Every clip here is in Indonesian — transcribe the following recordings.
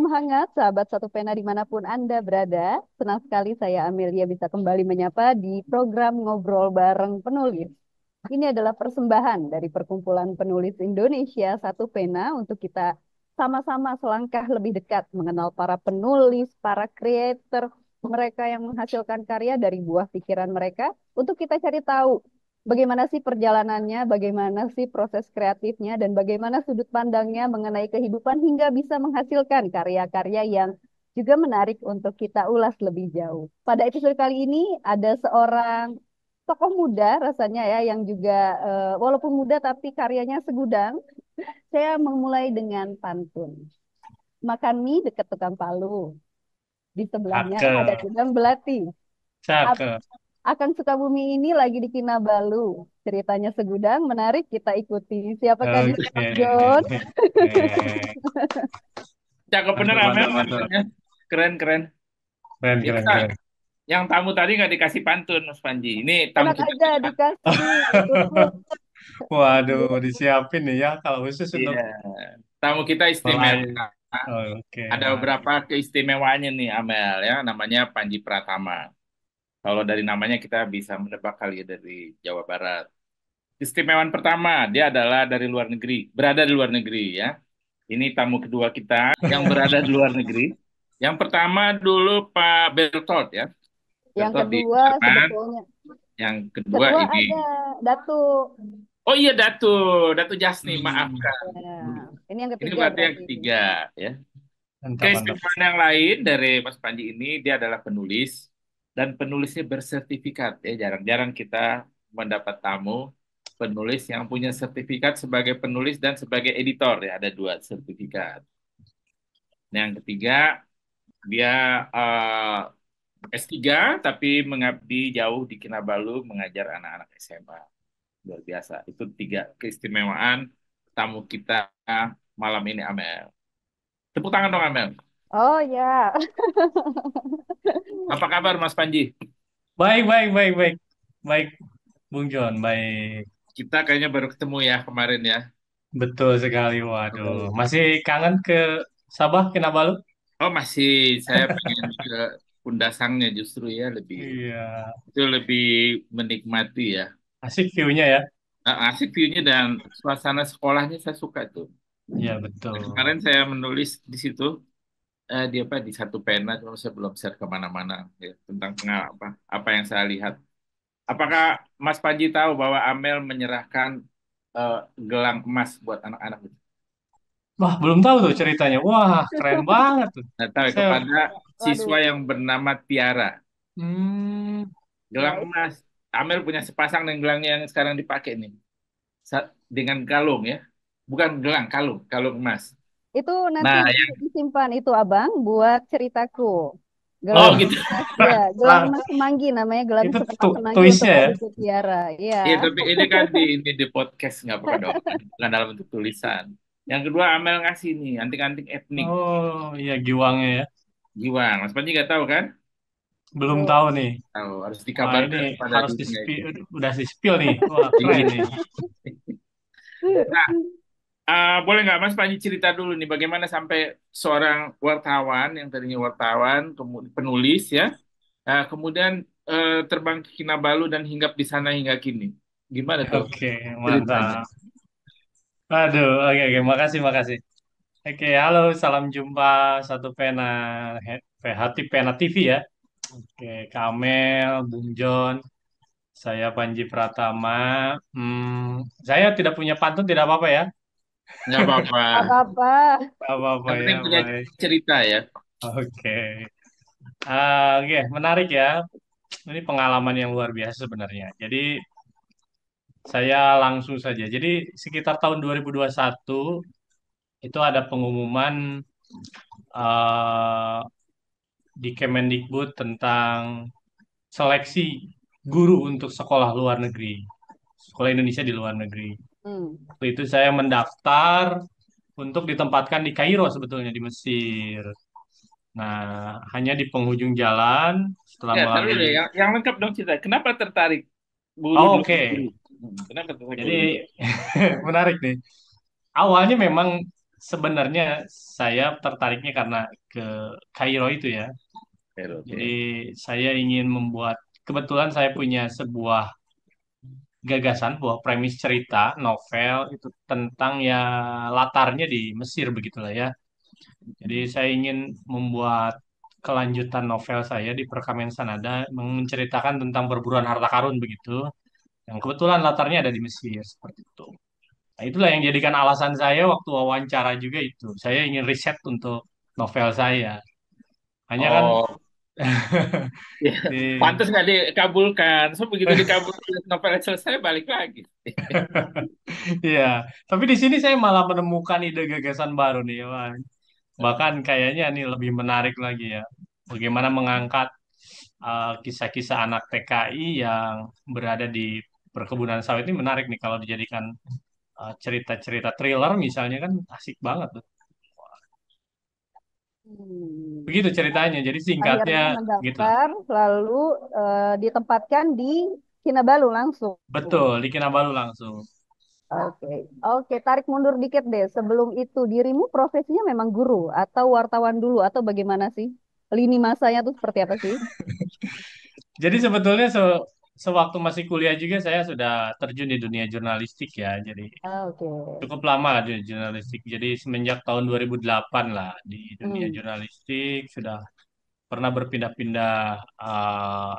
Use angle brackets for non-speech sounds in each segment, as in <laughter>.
Salam hangat, sahabat satu pena dimanapun Anda berada. Senang sekali saya Amelia bisa kembali menyapa di program Ngobrol Bareng Penulis. Ini adalah persembahan dari Perkumpulan Penulis Indonesia Satu Pena untuk kita sama-sama selangkah lebih dekat mengenal para penulis, para kreator mereka yang menghasilkan karya dari buah pikiran mereka untuk kita cari tahu bagaimana sih perjalanannya, bagaimana sih proses kreatifnya, dan bagaimana sudut pandangnya mengenai kehidupan hingga bisa menghasilkan karya-karya yang juga menarik untuk kita ulas lebih jauh. Pada episode kali ini ada seorang tokoh muda rasanya ya yang juga eh, walaupun muda tapi karyanya segudang. <laughs> Saya memulai dengan pantun. Makan mie dekat tukang palu. Di sebelahnya Cake. ada gudang belati. Cake. Akang Sukabumi ini lagi di Kinabalu. Ceritanya segudang, menarik kita ikuti. siapa okay. Kak John? <laughs> Cakep bener Amel. Keren, keren. Keren, keren, keren. Yang tamu tadi nggak dikasih pantun, Mas Panji. Ini tamu Enak aja dikasih. <laughs> Waduh, disiapin nih ya kalau khusus untuk iya. tamu kita istimewa. Oh, okay. Ada beberapa keistimewaannya nih Amel ya, namanya Panji Pratama. Kalau dari namanya kita bisa menebak kali ya dari Jawa Barat. Istimewaan pertama, dia adalah dari luar negeri, berada di luar negeri ya. Ini tamu kedua kita yang berada di luar negeri. Yang pertama dulu Pak Bertold ya. Yang kedua sebetulnya. Yang kedua, kedua ini. ada Datu. Oh iya Datu, Datu Jasni, hmm. maafkan. Ya. Ini yang ketiga. Ini berarti yang ketiga ini. ya. Oke, yang lain dari Mas Panji ini dia adalah penulis, dan penulisnya bersertifikat. Ya jarang-jarang kita mendapat tamu penulis yang punya sertifikat sebagai penulis dan sebagai editor ya ada dua sertifikat. Nah, yang ketiga dia uh, eh, S3 tapi mengabdi jauh di Kinabalu mengajar anak-anak SMA. Luar biasa. Itu tiga keistimewaan tamu kita malam ini Amel. Tepuk tangan dong Amel. Oh ya. Apa kabar Mas Panji? Baik, baik, baik, baik. Baik, Bung John, baik. Kita kayaknya baru ketemu ya kemarin ya. Betul sekali, waduh. Masih kangen ke Sabah, Kinabalu? Oh masih, saya pengen <laughs> ke Pundasangnya justru ya lebih. Iya. Itu lebih menikmati ya. Asik view-nya ya. Ah, asik view-nya dan suasana sekolahnya saya suka tuh. Iya betul. Kemarin saya menulis di situ eh, di apa di satu pena cuma saya belum share kemana-mana ya, tentang apa apa yang saya lihat apakah Mas Panji tahu bahwa Amel menyerahkan eh, gelang emas buat anak-anak Wah, belum tahu tuh ceritanya. Wah, keren banget tuh. Nah, tahu saya... kepada siswa Aduh. yang bernama Tiara. Hmm. Gelang emas. Amel punya sepasang dengan gelang yang sekarang dipakai nih. Dengan kalung ya. Bukan gelang, kalung, kalung emas. Itu nanti nah, yang... disimpan itu abang buat ceritaku. Gelang oh gitu. Ya, <laughs> gelang semanggi namanya gelang itu tu semanggi tulisnya ya. Tiara. Iya. Ya, tapi ini kan di ini di podcast nggak pakai dong, dalam bentuk tulisan. Yang kedua Amel ngasih nih antik-antik etnik. Oh iya giwangnya ya. Giwang, Mas Panji nggak tahu kan? Belum oh. tahu nih. Tahu harus dikabarkan. oh, harus di spill, udah di spill nih. Wah iya. keren nih. nah, <laughs> Uh, boleh nggak Mas Panji cerita dulu nih bagaimana sampai seorang wartawan yang tadinya wartawan, penulis ya, uh, kemudian uh, terbang ke Kinabalu dan hinggap di sana hingga kini. Gimana tuh? Oke, okay, mantap. Aduh, oke okay, oke, okay. makasih makasih. Oke, halo, salam jumpa satu pena hati pena TV ya. Oke, Kamel, Bung John, saya Panji Pratama. Hmm, saya tidak punya pantun, tidak apa-apa ya. Nggak apa-apa. Nggak apa-apa. Nggak apa-apa ya. punya baik. cerita ya. Oke. Okay. Uh, Oke, okay. menarik ya. Ini pengalaman yang luar biasa sebenarnya. Jadi saya langsung saja. Jadi sekitar tahun 2021 itu ada pengumuman uh, di Kemendikbud tentang seleksi guru untuk sekolah luar negeri, sekolah Indonesia di luar negeri itu saya mendaftar untuk ditempatkan di Kairo sebetulnya di Mesir. Nah, hanya di penghujung jalan setelah ya, melalui... deh, yang, lengkap dong cerita. Kenapa tertarik Oh, Oke. Okay. Jadi <laughs> menarik nih. Awalnya memang sebenarnya saya tertariknya karena ke Kairo itu ya. Jadi saya ingin membuat kebetulan saya punya sebuah gagasan bahwa premis cerita novel itu tentang ya latarnya di Mesir begitulah ya. Jadi hmm. saya ingin membuat kelanjutan novel saya di Perkamen Sanada menceritakan tentang perburuan harta karun begitu yang kebetulan latarnya ada di Mesir seperti itu. Nah, itulah yang jadikan alasan saya waktu wawancara juga itu. Saya ingin riset untuk novel saya. Hanya kan oh. kan <laughs> yeah. Pantas nggak dikabulkan. So begitu dikabulkan <laughs> novel selesai balik lagi. <laughs> Iya, tapi di sini saya malah menemukan ide gagasan baru nih, Wah. bahkan kayaknya ini lebih menarik lagi ya. Bagaimana mengangkat eh, kisah-kisah uh, anak TKI yang berada di perkebunan sawit ini menarik nih kalau dijadikan cerita eh, cerita-cerita thriller misalnya kan asik banget tuh. Begitu ceritanya. Jadi singkatnya Akhirnya gitu. lalu uh, ditempatkan di Kinabalu langsung. Betul, di Kinabalu langsung. Oke, oke, tarik mundur dikit deh. Sebelum itu dirimu profesinya memang guru atau wartawan dulu atau bagaimana sih? Lini masanya tuh seperti apa sih? <laughs> Jadi sebetulnya so, sewaktu masih kuliah juga saya sudah terjun di dunia jurnalistik ya. Jadi oh, ah, okay. cukup lama lah di jurnalistik. Jadi semenjak tahun 2008 lah di dunia hmm. jurnalistik sudah pernah berpindah-pindah uh,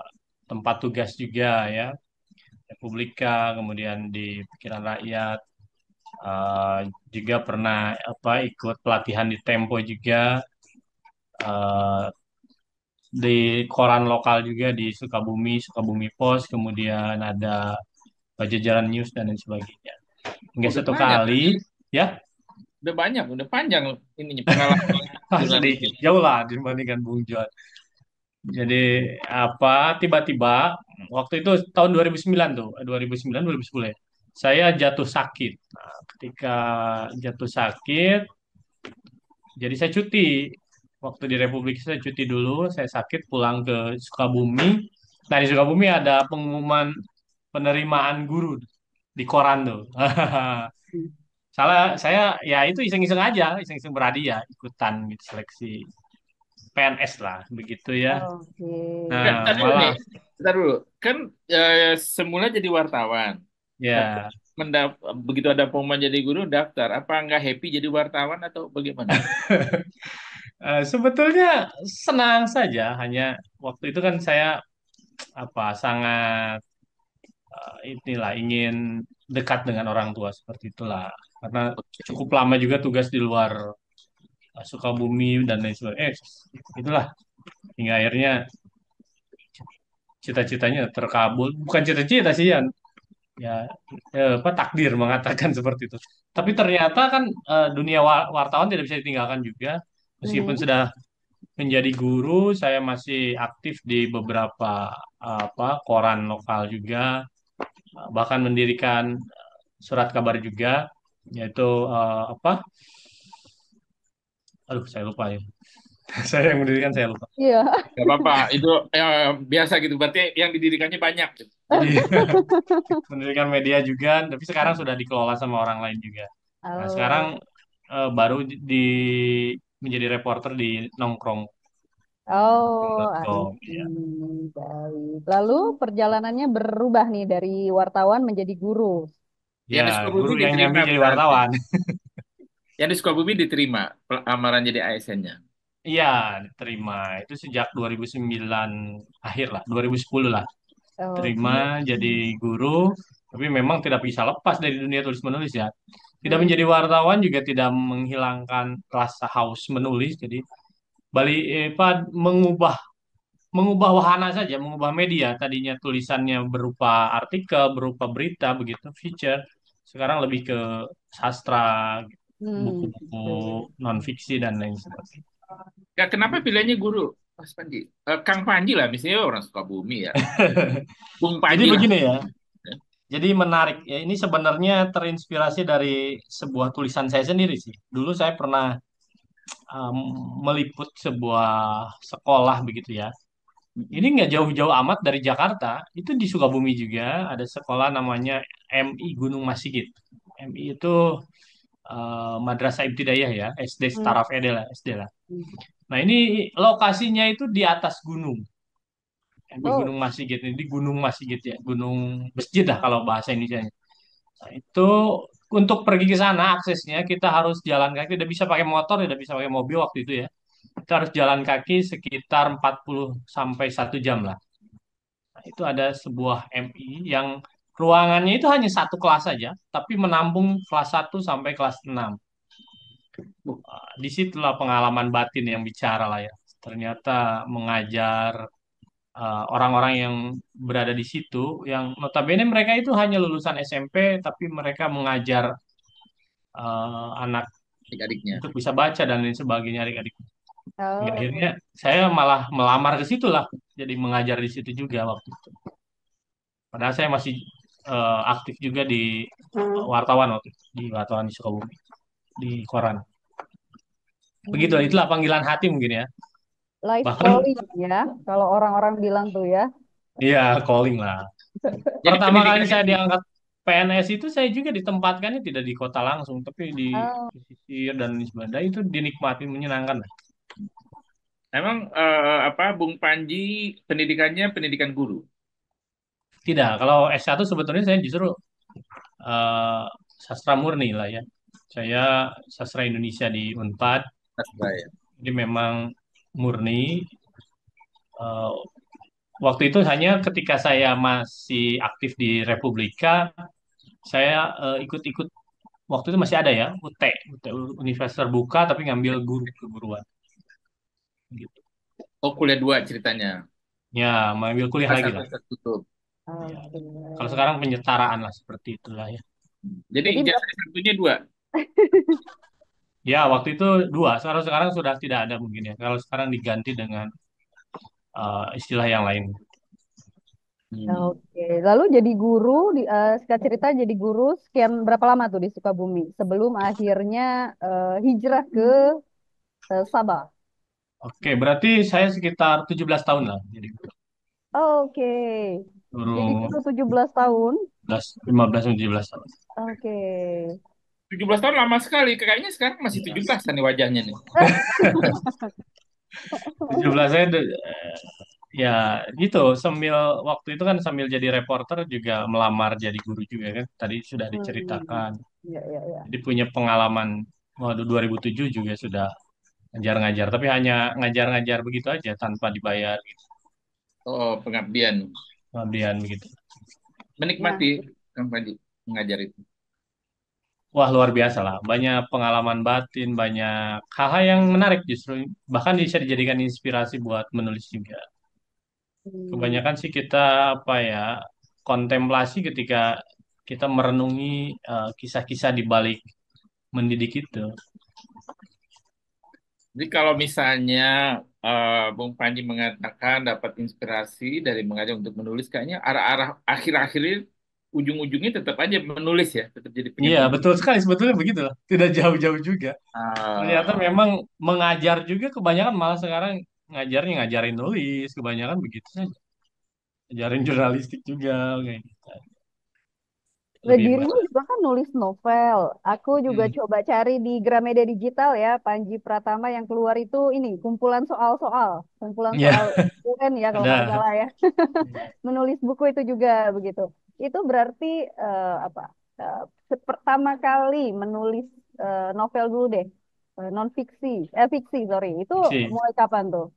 tempat tugas juga ya. Republika, kemudian di Pikiran Rakyat, uh, juga pernah apa ikut pelatihan di Tempo juga uh, di koran lokal juga di Sukabumi, Sukabumi Post, kemudian ada Pajajaran News dan lain sebagainya. Hingga satu banyak. kali, ya. Udah banyak, udah panjang ini pengalaman. <laughs> jauh lah dibandingkan Bung John. Jadi apa tiba-tiba waktu itu tahun 2009 tuh, 2009 eh, 2010 ya. Saya jatuh sakit. Nah, ketika jatuh sakit jadi saya cuti waktu di Republik saya cuti dulu, saya sakit pulang ke Sukabumi. Nah di Sukabumi ada pengumuman penerimaan guru di koran tuh. <laughs> Salah saya ya itu iseng-iseng aja, iseng-iseng berhadiah ya, ikutan gitu, seleksi PNS lah begitu ya. Oh, okay. Nah, kan, malah... dulu. Kan ya, semula jadi wartawan. Ya. Mendap begitu ada pengumuman jadi guru daftar, apa enggak happy jadi wartawan atau bagaimana? <laughs> Eh, sebetulnya senang saja, hanya waktu itu kan saya apa sangat uh, inilah ingin dekat dengan orang tua seperti itulah. Karena cukup lama juga tugas di luar uh, Sukabumi dan lain sebagainya. Eh, itulah hingga akhirnya cita-citanya terkabul. Bukan cita-cita sih ya, ya, ya apa takdir mengatakan <laughs> seperti itu. Tapi ternyata kan uh, dunia wartawan tidak bisa ditinggalkan juga. Meskipun hmm. sudah menjadi guru, saya masih aktif di beberapa apa koran lokal juga, bahkan mendirikan eh, surat kabar juga, yaitu uh, apa? Aduh, saya lupa ya. <laughs> saya yang mendirikan saya lupa. Iya. Gak apa-apa, itu ya, biasa gitu. Berarti yang didirikannya banyak. <laughs> mendirikan media juga, tapi sekarang sudah dikelola sama orang lain juga. Nah, oh. sekarang uh, baru di menjadi reporter di nongkrong. Oh, ya. baik. Lalu perjalanannya berubah nih dari wartawan menjadi guru. Ya, ya guru yang nyampe jadi wartawan. <laughs> Yang di Sukabumi diterima amaran jadi ASN-nya. Iya, diterima. Itu sejak 2009 akhir lah, 2010 lah. Oh, terima okay. Iya. jadi guru, tapi memang tidak bisa lepas dari dunia tulis menulis ya. Tidak hmm. menjadi wartawan juga tidak menghilangkan rasa haus menulis. Jadi balik eh, apa mengubah mengubah wahana saja, mengubah media. Tadinya tulisannya berupa artikel, berupa berita, begitu feature. Sekarang lebih ke sastra, hmm, buku-buku hmm. non fiksi dan lain sebagainya. Ya, kenapa pilihnya guru, Mas Panji? Uh, Kang Panji lah, misalnya orang suka bumi ya. <laughs> Bung Panji. Jadi begini ya, jadi menarik ya. Ini sebenarnya terinspirasi dari sebuah tulisan saya sendiri sih. Dulu saya pernah um, meliput sebuah sekolah begitu ya. Ini nggak jauh-jauh amat dari Jakarta. Itu di Sukabumi juga ada sekolah namanya MI Gunung Masigit. MI itu uh, Madrasah Ibtidaiyah ya, SD Staraf hmm. Edela, SD lah. Hmm. Nah ini lokasinya itu di atas gunung Kan di oh. Gunung Masjid di Gunung Masjid ya Gunung Masjid lah kalau bahasa Indonesia nah, itu untuk pergi ke sana aksesnya kita harus jalan kaki tidak bisa pakai motor tidak bisa pakai mobil waktu itu ya kita harus jalan kaki sekitar 40 sampai 1 jam lah nah, itu ada sebuah MI yang ruangannya itu hanya satu kelas saja tapi menampung kelas 1 sampai kelas 6 nah, situlah pengalaman batin yang bicara lah ya ternyata mengajar orang eh, orang-orang yang berada di situ yang notabene mereka itu hanya lulusan SMP tapi mereka mengajar uh, anak adik-adiknya untuk bisa baca dan lain sebagainya adik-adik. Oh. akhirnya saya malah melamar ke situ lah, jadi mengajar di situ juga waktu itu. Padahal saya masih uh, aktif juga di uh, wartawan waktu itu, di wartawan di Sukabumi di koran. Begitu, hmm. itulah panggilan hati mungkin ya life Bahkan, calling ya kalau orang-orang bilang tuh ya iya calling lah <laughs> pertama kali saya diangkat PNS itu saya juga ditempatkan tidak di kota langsung tapi di ah. pesisir oh. dan sebagainya nah, itu dinikmati menyenangkan lah Emang uh, apa Bung Panji pendidikannya pendidikan guru? Tidak, kalau S1 sebetulnya saya justru uh, sastra murni lah ya. Saya sastra Indonesia di Unpad. Sastra ya. Jadi memang murni. Uh, waktu itu hanya ketika saya masih aktif di Republika, saya eh, ikut-ikut uh, waktu itu masih ada ya UT, UT Universitas Terbuka tapi ngambil guru keguruan. Gitu. Oh kuliah dua ceritanya? Ya, ngambil kuliah Pasal lagi lah. Tertutup. Oh, ya. Iya, Kalau sekarang penyetaraan lah seperti itulah ya. Jadi, Jadi ijazah satunya dua. <laughs> Ya, waktu itu dua. Sekarang sekarang sudah tidak ada mungkin ya. Kalau sekarang diganti dengan uh, istilah yang lain. Hmm. Oke, lalu jadi guru, di, eh, cerita jadi guru sekian berapa lama tuh di Sukabumi sebelum akhirnya eh, hijrah ke eh, Sabah. Oke, berarti saya sekitar 17 tahun lah jadi guru. Oke, Guru jadi guru 17 tahun. 15, 15 17 tahun. Oke. 17 tahun lama sekali. Kayaknya sekarang masih 17 iya. tahun nih wajahnya nih. 17 <laughs> saya eh, ya gitu sambil waktu itu kan sambil jadi reporter juga melamar jadi guru juga kan tadi sudah hmm. diceritakan ya, ya, ya. jadi punya pengalaman waduh 2007 juga sudah ngajar-ngajar tapi hanya ngajar-ngajar begitu aja tanpa dibayar gitu. oh pengabdian pengabdian begitu menikmati ya. kan mengajar itu wah luar biasa lah banyak pengalaman batin banyak hal-hal yang menarik justru bahkan bisa dijadikan inspirasi buat menulis juga hmm. kebanyakan sih kita apa ya kontemplasi ketika kita merenungi kisah eh, kisah-kisah di balik mendidik itu jadi kalau misalnya uh, Bung Panji mengatakan dapat inspirasi dari mengajar untuk menulis, kayaknya arah-arah akhir-akhir ini ujung-ujungnya tetap aja menulis ya, tetap jadi penulis Iya, betul sekali sebetulnya begitu lah. Tidak jauh-jauh juga. Ah. Ternyata memang mengajar juga kebanyakan malah sekarang ngajarnya ngajarin nulis, kebanyakan begitu saja. Ngajarin jurnalistik juga kayak gitu. Dirimu juga kan nulis novel. Aku juga hmm. coba cari di Gramedia Digital ya, Panji Pratama yang keluar itu ini kumpulan soal-soal, kumpulan yeah. soal UN kan ya kalau nggak salah ya. Iya. <laughs> Menulis buku itu juga begitu itu berarti uh, apa uh, pertama kali menulis uh, novel dulu deh uh, non fiksi eh fiksi sorry itu fiksi. mulai kapan tuh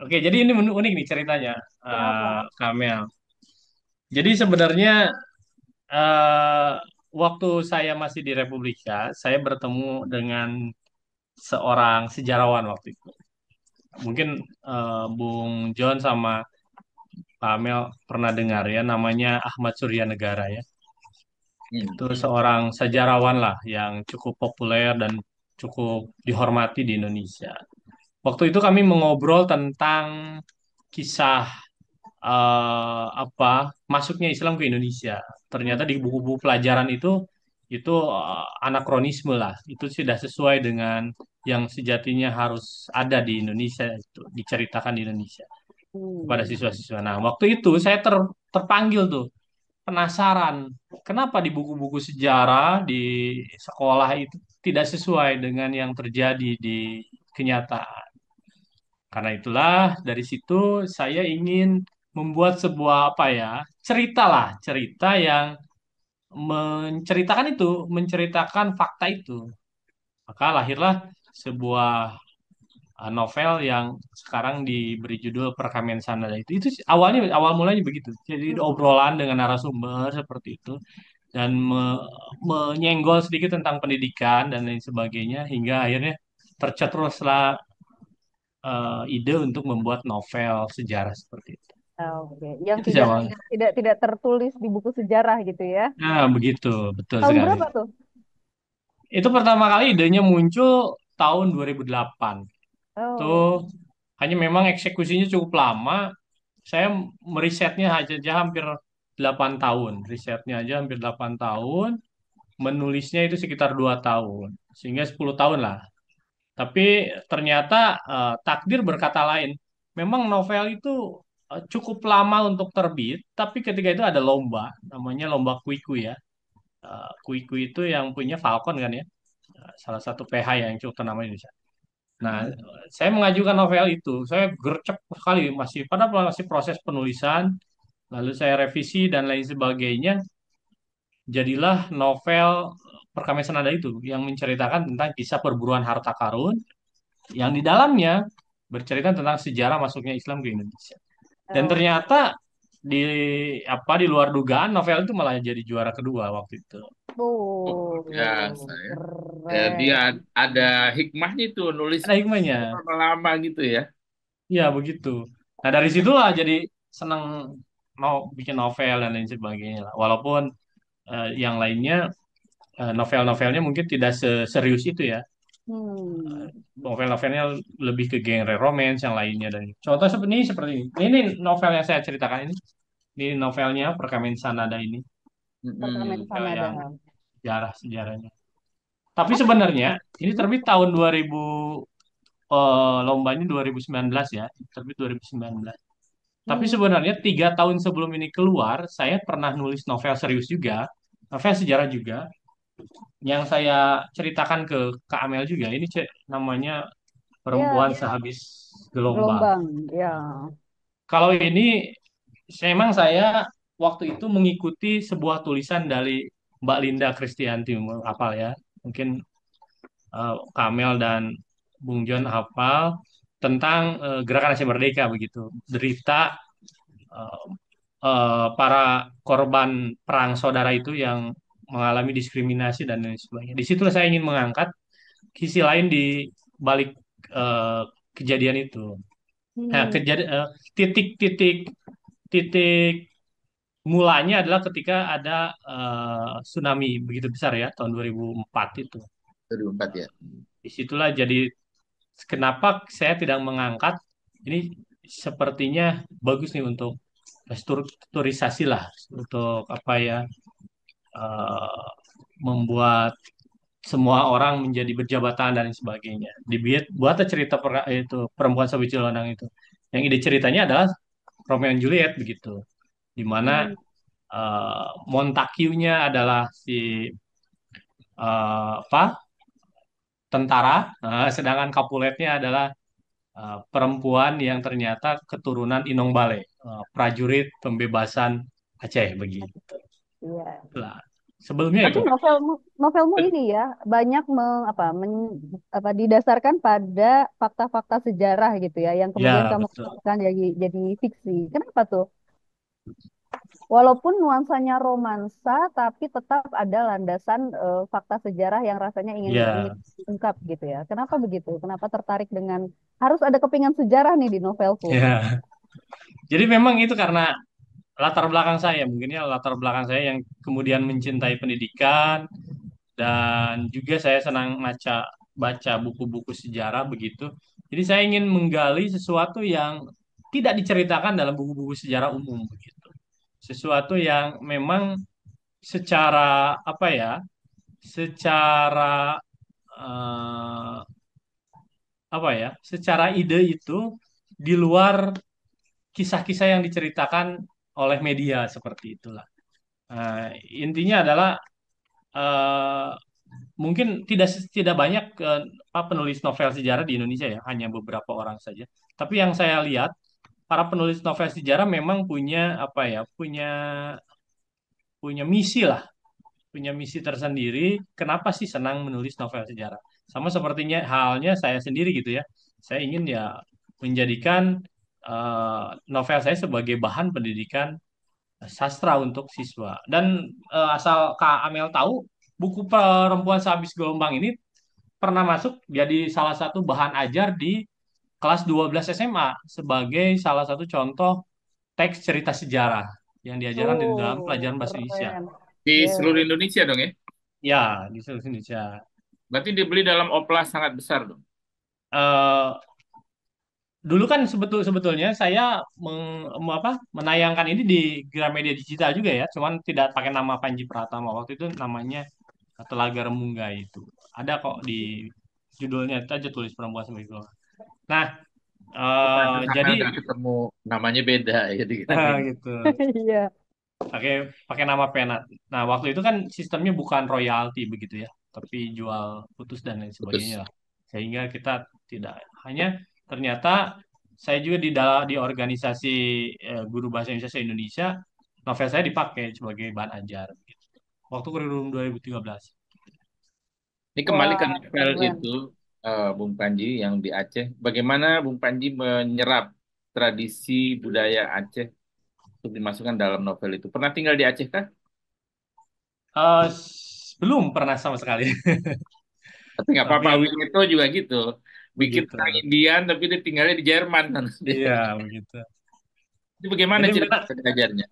oke jadi ini unik nih ceritanya uh, Kamel jadi sebenarnya uh, waktu saya masih di Republika saya bertemu dengan seorang sejarawan waktu itu mungkin uh, Bung John sama Pak Amel pernah dengar ya namanya Ahmad Surya Negara ya. Iya. Itu seorang sejarawan lah yang cukup populer dan cukup dihormati di Indonesia. Waktu itu kami mengobrol tentang kisah uh, apa masuknya Islam ke Indonesia. Ternyata di buku-buku pelajaran itu itu uh, anakronisme lah. Itu sudah sesuai dengan yang sejatinya harus ada di Indonesia itu diceritakan di Indonesia kepada siswa-siswa. Nah, waktu itu saya ter, terpanggil tuh, penasaran kenapa di buku-buku sejarah di sekolah itu tidak sesuai dengan yang terjadi di kenyataan. Karena itulah dari situ saya ingin membuat sebuah apa ya cerita lah cerita yang menceritakan itu menceritakan fakta itu maka lahirlah sebuah Eh, novel yang sekarang diberi judul Perkamen Sana itu itu awalnya awal mulanya begitu jadi hmm. obrolan dengan narasumber seperti itu dan me, menyenggol sedikit tentang pendidikan dan lain sebagainya hingga akhirnya tercetuslah uh, ide untuk membuat novel sejarah seperti itu. Oh, ah, okay. yang itu tidak, tidak tidak tidak tertulis di buku sejarah gitu ya? Nah begitu betul Tahun sekali. berapa tuh? Itu pertama kali idenya muncul tahun 2008. Oh. Tuh, hanya memang eksekusinya cukup lama. Saya merisetnya aja, aja hampir 8 tahun. Risetnya aja hampir 8 tahun. Menulisnya itu sekitar 2 tahun. Sehingga 10 tahun lah. Tapi ternyata uh, takdir berkata lain. Memang novel itu uh, cukup lama untuk terbit, tapi ketika itu ada lomba, namanya lomba kuiku ya. Uh, kuiku itu yang punya Falcon kan ya, salah satu PH yang cukup ternama Indonesia. Nah, saya mengajukan novel itu. Saya gercep sekali masih pada masih proses penulisan, lalu saya revisi dan lain sebagainya. Jadilah novel Perkami Senada itu yang menceritakan tentang kisah perburuan harta karun yang di dalamnya bercerita tentang sejarah masuknya Islam ke Indonesia. Dan oh. ternyata di apa di luar dugaan novel itu malah jadi juara kedua waktu itu. Oh, ya, saya. ya ada hikmahnya itu nulis ada hikmahnya lama gitu ya. Iya begitu. Nah dari situlah jadi senang mau bikin novel dan lain sebagainya. Walaupun uh, yang lainnya uh, novel-novelnya mungkin tidak serius itu ya. Hmm. Eh, novel-novelnya lebih ke genre romance yang lainnya dan contoh seperti ini seperti ini. Ini novel yang saya ceritakan ini ini novelnya Perkamen Sanada ini. Perkamen hmm, Sanada. Yang sejarah sejarahnya. Tapi sebenarnya ini terbit tahun 2000 eh, lombanya 2019 ya, terbit 2019. Tapi hmm. sebenarnya tiga tahun sebelum ini keluar, saya pernah nulis novel serius juga, novel sejarah juga, yang saya ceritakan ke Kak Amel juga. Ini cek namanya Perempuan ya, ya. Sehabis Gelombang. Gelombang, ya. Kalau ini memang saya waktu itu mengikuti sebuah tulisan dari Mbak Linda Kristianti hafal ya mungkin uh, Kamel dan Bung John hafal tentang uh, gerakan Aceh Merdeka begitu derita uh, uh, para korban perang saudara itu yang mengalami diskriminasi dan lain sebagainya. Di situ saya ingin mengangkat sisi lain di balik uh, kejadian itu. Nah, hmm. kejadian uh, titik -titik titik mulanya adalah ketika ada uh, tsunami begitu besar ya tahun 2004 itu. 2004 ya. Disitulah jadi kenapa saya tidak mengangkat ini sepertinya bagus nih untuk restrukturisasi lah untuk apa ya uh, membuat semua orang menjadi berjabatan dan sebagainya. Dibuat buat cerita per, itu perempuan Sabi lonang itu. Yang ide ceritanya adalah Romeo and Juliet begitu. Di mana hmm. uh, Montague-nya adalah si uh, apa? tentara, uh, sedangkan nya adalah uh, perempuan yang ternyata keturunan Inong Bale, uh, prajurit pembebasan Aceh begitu. Iya. Yeah. Nah, sebelumnya itu novelmu novelmu ini ya banyak me, apa, men, apa didasarkan pada fakta-fakta sejarah gitu ya yang ya, kemudian ya, kamu kembangkan jadi jadi fiksi kenapa tuh walaupun nuansanya romansa tapi tetap ada landasan uh, fakta sejarah yang rasanya ingin yeah. diungkap gitu ya kenapa begitu kenapa tertarik dengan harus ada kepingan sejarah nih di novelku yeah. jadi memang itu karena latar belakang saya mungkin ya latar belakang saya yang kemudian mencintai pendidikan dan juga saya senang baca baca buku-buku sejarah begitu. Jadi saya ingin menggali sesuatu yang tidak diceritakan dalam buku-buku sejarah umum begitu. Sesuatu yang memang secara apa ya? secara uh, apa ya? secara ide itu di luar kisah-kisah yang diceritakan oleh media seperti itulah. Nah, intinya adalah uh, mungkin tidak tidak banyak uh, penulis novel sejarah di Indonesia ya, hanya beberapa orang saja. Tapi yang saya lihat para penulis novel sejarah memang punya apa ya, punya punya misi lah, punya misi tersendiri. Kenapa sih senang menulis novel sejarah? Sama sepertinya halnya saya sendiri gitu ya. Saya ingin ya menjadikan Eh, novel saya sebagai bahan pendidikan sastra untuk siswa. Dan uh, asal Kak Amel tahu, buku Perempuan Sehabis Gelombang ini pernah masuk jadi salah satu bahan ajar di kelas 12 SMA sebagai salah satu contoh teks cerita sejarah yang diajarkan oh, di dalam pelajaran bahasa Indonesia. Di iya. seluruh Indonesia dong ya? Ya, di seluruh Indonesia. Berarti dibeli dalam oplas sangat besar dong? Uh, dulu kan sebetul sebetulnya saya meng, apa, menayangkan ini di Gramedia Digital juga ya, cuman tidak pakai nama Panji Pratama waktu itu namanya Telaga Remungga itu. Ada kok di judulnya itu aja tulis perempuan sebagai keluarga. Nah, uh, jadi ketemu namanya beda jadi ya, gitu. Nah, gitu. <laughs> Iya. pakai pakai nama penat. Nah, waktu itu kan sistemnya bukan royalti begitu ya, tapi jual putus dan lain sebagainya. Putus. Sehingga kita tidak hanya ternyata saya juga di dalam di organisasi eh, guru bahasa Indonesia Indonesia novel saya dipakai sebagai bahan ajar gitu. waktu kurikulum 2013 ini kembali ke novel itu uh, Bung Panji yang di Aceh. Bagaimana Bung Panji menyerap tradisi budaya Aceh untuk dimasukkan dalam novel itu? Pernah tinggal di Aceh kah? Uh, belum pernah sama sekali. Tapi nggak apa-apa, itu juga gitu bikin gitu. orang Indian tapi dia tinggalnya di Jerman kan. <laughs> Iya, begitu. Itu bagaimana Jadi, cara belajarnya?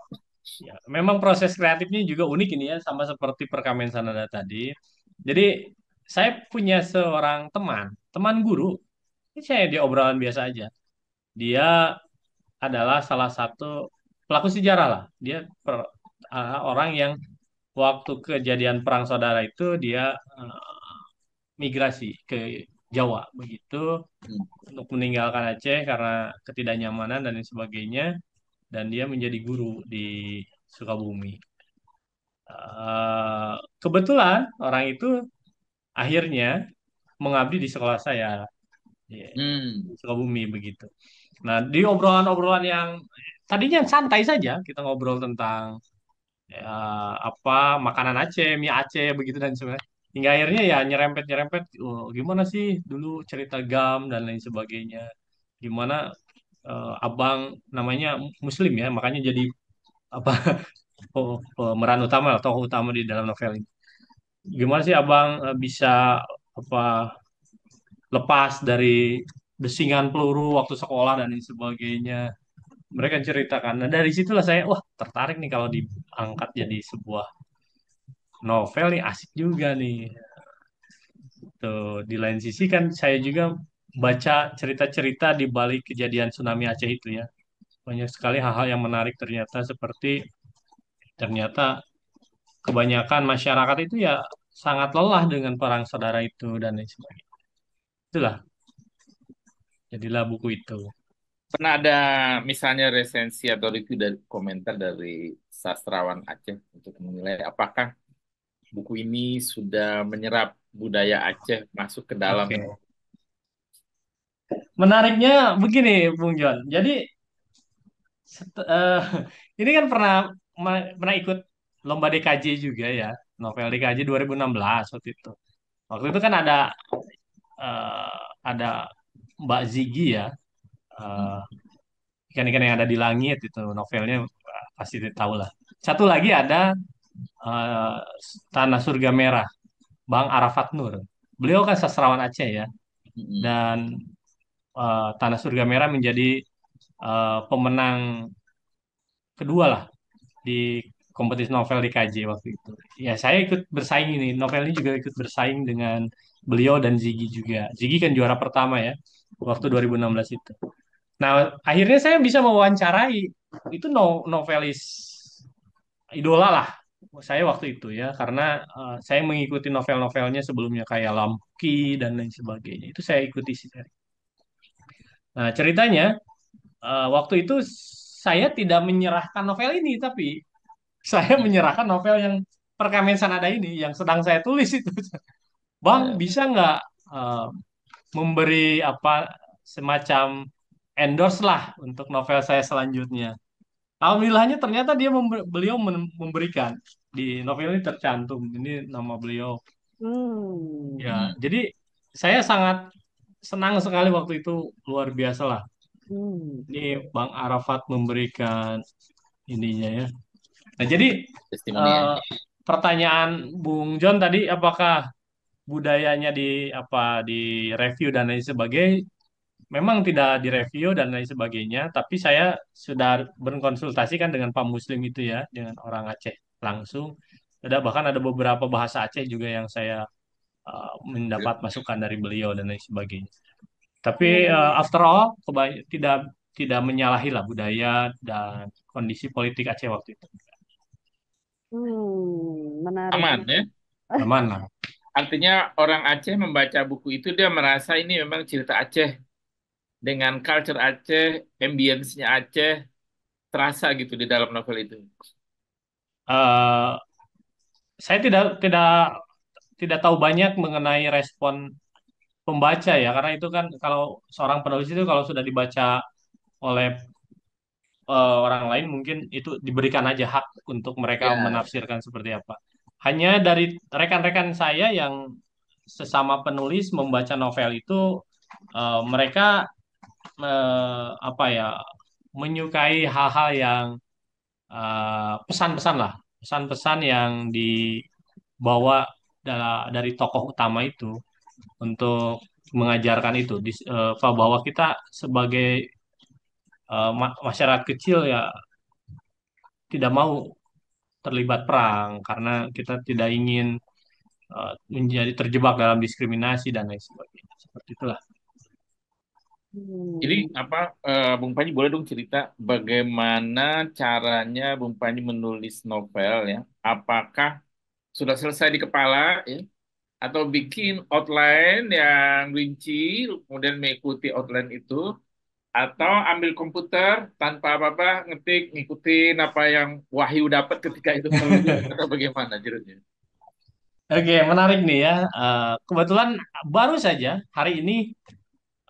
Ya, memang proses kreatifnya juga unik ini ya, sama seperti perkamen sanada tadi. Jadi saya punya seorang teman, teman guru. Ini saya di obrolan biasa aja. Dia adalah salah satu pelaku sejarah lah. Dia per, uh, orang yang waktu kejadian perang saudara itu dia uh, migrasi ke Jawa hmm. begitu hmm. untuk meninggalkan Aceh karena ketidaknyamanan dan sebagainya dan dia menjadi guru di Sukabumi. Uh, kebetulan orang itu akhirnya mengabdi di sekolah saya yeah. hmm. Sukabumi begitu. Nah di obrolan-obrolan yang tadinya santai saja kita ngobrol tentang ya, apa makanan Aceh, mie Aceh begitu dan sebagainya hingga akhirnya ya nyerempet nyerempet oh, gimana sih dulu cerita gam dan lain sebagainya gimana uh, abang namanya muslim ya makanya jadi apa <laughs> oh, eh, pemeran utama atau tokoh utama di dalam novel ini gimana sih abang uh, bisa apa lepas dari desingan peluru waktu sekolah dan lain sebagainya mereka ceritakan nah dari situlah saya wah tertarik nih kalau diangkat jadi sebuah novel nih asik juga nih. Tuh, gitu. di lain sisi kan saya juga baca cerita-cerita di balik kejadian tsunami Aceh itu ya. Banyak sekali hal-hal yang menarik ternyata seperti ternyata kebanyakan masyarakat itu ya sangat lelah dengan perang saudara itu dan lain sebagainya. Itulah. Jadilah buku itu. Pernah ada misalnya resensi atau review dari komentar dari sastrawan Aceh untuk menilai apakah buku ini sudah menyerap budaya Aceh masuk ke dalam. Okay. Menariknya begini, Bung John. Jadi uh, <laughs> ini kan pernah pernah ikut lomba DKJ juga ya, novel DKJ 2016 waktu itu. Waktu itu kan ada uh, ada Mbak Zigi ya, ikan eh, ikan-ikan yang ada di langit itu novelnya pasti tahu lah. Satu lagi ada uh, tanah surga merah Bang Arafat Nur beliau kan sastrawan Aceh ya dan uh, tanah surga merah menjadi uh, pemenang kedua lah di kompetisi novel di KJ waktu itu. Ya saya ikut bersaing ini, novel ini juga ikut bersaing dengan beliau dan Ziggy juga. Ziggy kan juara pertama ya waktu 2016 itu. Nah akhirnya saya bisa mewawancarai itu novelis idola lah saya waktu itu ya karena uh, saya mengikuti novel-novelnya sebelumnya kayak Lamki dan lain sebagainya itu saya ikuti sih dari. Nah ceritanya uh, waktu itu saya tidak menyerahkan novel ini tapi saya menyerahkan novel yang perkamen sanada ini yang sedang saya tulis itu bang iya. bisa nggak uh, memberi apa semacam endorse lah untuk novel saya selanjutnya Alhamdulillahnya ternyata dia mem beliau memberikan di novel ini tercantum ini nama beliau. Hmm. Ya, jadi saya sangat senang sekali waktu itu luar biasa lah. Hmm. Ini Bang Arafat memberikan ininya ya. Nah, jadi uh, pertanyaan Bung John tadi apakah budayanya di apa di review dan lain sebagainya memang tidak direview dan lain sebagainya, tapi saya sudah berkonsultasi kan dengan Pak Muslim itu ya, dengan orang Aceh langsung. Ada bahkan ada beberapa bahasa Aceh juga yang saya uh, mendapat ya. masukan dari beliau dan lain sebagainya. Tapi hmm. uh, after all tidak tidak menyalahi lah budaya dan kondisi politik Aceh waktu itu. Hmm, menarik. Aman ya? Aman lah. Artinya orang Aceh membaca buku itu dia merasa ini memang cerita Aceh dengan culture Aceh, ambience-nya Aceh terasa gitu di dalam novel itu? Uh, saya tidak tidak tidak tahu banyak mengenai respon pembaca ya karena itu kan kalau seorang penulis itu kalau sudah dibaca oleh uh, orang lain mungkin itu diberikan aja hak untuk mereka yeah. menafsirkan seperti apa. Hanya dari rekan-rekan saya yang sesama penulis membaca novel itu uh, mereka uh, apa ya menyukai hal-hal yang eh, pesan-pesan uh, lah pesan-pesan yang dibawa dari tokoh utama itu untuk mengajarkan itu di, uh, bahwa kita sebagai uh, masyarakat kecil ya tidak mau terlibat perang karena kita tidak ingin uh, menjadi terjebak dalam diskriminasi dan lain sebagainya seperti itulah Hmm. Jadi apa uh, Bung Panji boleh dong cerita bagaimana caranya Bung Panji menulis novel ya? Apakah sudah selesai di kepala ya? Atau bikin outline yang rinci kemudian mengikuti outline itu atau ambil komputer tanpa apa-apa ngetik ngikutin apa yang Wahyu dapat ketika itu <laughs> atau bagaimana jadinya? Oke, menarik nih ya. Uh, kebetulan baru saja hari ini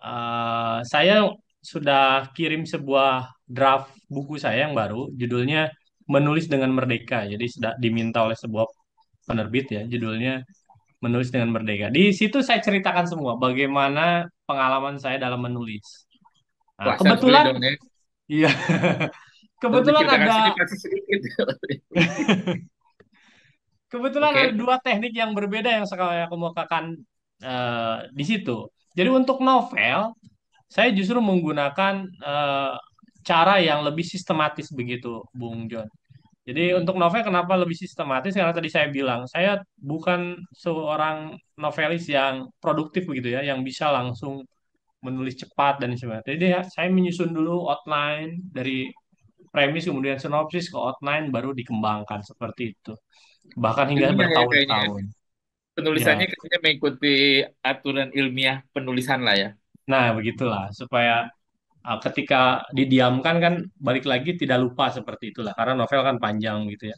Eh, saya sudah kirim sebuah draft buku saya yang baru, judulnya Menulis dengan Merdeka. Jadi sudah diminta oleh sebuah penerbit ya, judulnya Menulis dengan Merdeka. Di situ saya ceritakan semua bagaimana pengalaman saya dalam menulis. Nah, Wah, kebetulan, ya. iya, <laughs> kebetulan ada. <laughs> kebetulan okay. ada dua teknik yang berbeda yang saya kemukakan uh, di situ jadi untuk novel, saya justru menggunakan uh, cara yang lebih sistematis begitu, Bung John. Jadi untuk novel kenapa lebih sistematis? Karena tadi saya bilang, saya bukan seorang novelis yang produktif begitu ya, yang bisa langsung menulis cepat dan sebagainya. Jadi ya, saya menyusun dulu outline dari premis kemudian sinopsis ke outline baru dikembangkan seperti itu. Bahkan hingga ya, bertahun-tahun penulisannya ya. kayaknya mengikuti aturan ilmiah penulisan lah ya. Nah, begitulah supaya uh, ketika didiamkan kan balik lagi tidak lupa seperti itulah karena novel kan panjang gitu ya.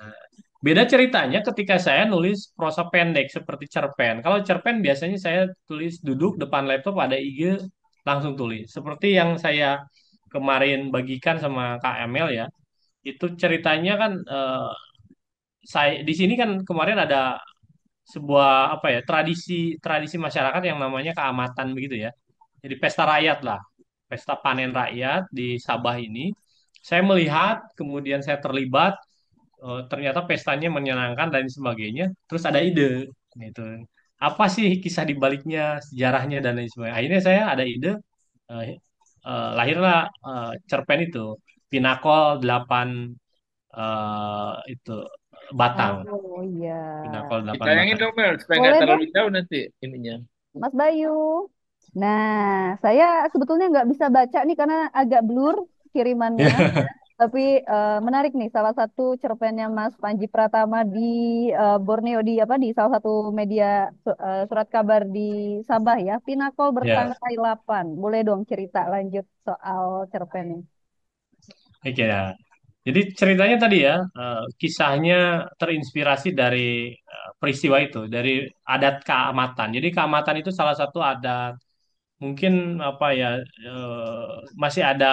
Nah, beda ceritanya ketika saya nulis prosa pendek seperti cerpen. Kalau cerpen biasanya saya tulis duduk depan laptop ada IG langsung tulis. Seperti yang saya kemarin bagikan sama Kak Emil ya. Itu ceritanya kan uh, saya di sini kan kemarin ada sebuah apa ya tradisi tradisi masyarakat yang namanya keamatan begitu ya. Jadi pesta rakyat lah, pesta panen rakyat di Sabah ini. Saya melihat, kemudian saya terlibat. Eh, ternyata pestanya menyenangkan dan sebagainya. Terus ada ide, gitu. Apa sih kisah dibaliknya, sejarahnya dan lain sebagainya. Akhirnya saya ada ide, e, e, lahirlah cerpen itu, Pinakol delapan itu Batang. Ah, oh iya. Pinakol 8 Ditayangin dong Mel, supaya nggak terlalu jauh nanti ininya. Mas Bayu. Nah, saya sebetulnya nggak bisa baca nih karena agak blur kirimannya. <laughs> Tapi uh, menarik nih salah satu cerpennya Mas Panji Pratama di uh, Borneo di apa di salah satu media uh, surat kabar di Sabah ya, Pinakol bertangkai yeah. 8. Boleh dong cerita lanjut soal cerpen cerpennya. Oke, okay, ya. Jadi ceritanya tadi ya, eh, kisahnya terinspirasi dari eh, peristiwa itu, dari adat keamatan. Jadi keamatan itu salah satu adat mungkin apa ya eh, masih ada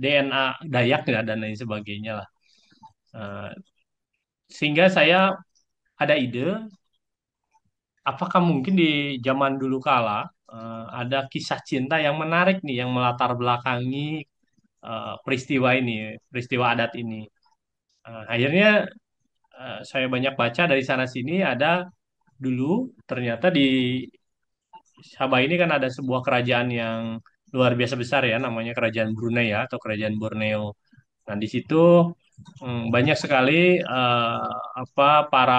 DNA Dayak ya dan lain sebagainya lah. sehingga saya ada ide, apakah mungkin di zaman dulu kala ada kisah cinta yang menarik nih, yang melatar belakangi Eh, peristiwa ini, peristiwa adat ini. Uh, akhirnya uh, saya banyak baca dari sana sini ada dulu ternyata di Sabah ini kan ada sebuah kerajaan yang luar biasa besar ya namanya kerajaan Brunei ya atau kerajaan Borneo. Nah di situ um, banyak sekali uh, apa para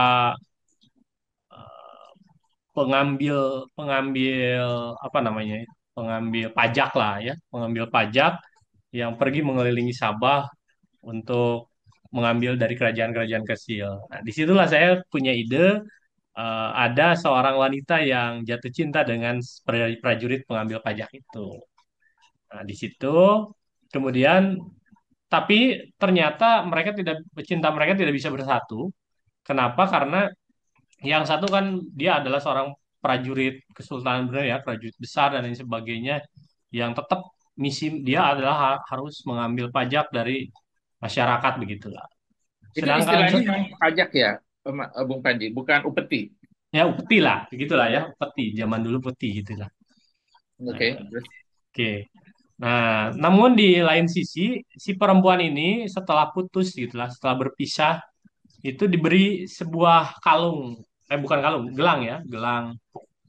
pengambil pengambil apa namanya pengambil pajak lah ya pengambil pajak yang pergi mengelilingi Sabah untuk mengambil dari kerajaan-kerajaan kecil. Nah, disitulah saya punya ide uh, ada seorang wanita yang jatuh cinta dengan prajurit pengambil pajak itu. Nah, di situ kemudian tapi ternyata mereka tidak cinta mereka tidak bisa bersatu. Kenapa? Karena yang satu kan dia adalah seorang prajurit Kesultanan Brunei ya, prajurit besar dan lain sebagainya yang tetap misi dia adalah harus mengambil pajak dari masyarakat begitulah. Itu Sedangkan istilahnya pajak ya, eh, Bung Panji, bukan upeti. Ya upeti lah, begitulah ya upeti. Zaman dulu upeti gitulah. Oke. Okay. Nah, oke. Okay. Nah, namun di lain sisi si perempuan ini setelah putus gitulah, setelah berpisah itu diberi sebuah kalung, eh bukan kalung, gelang ya, gelang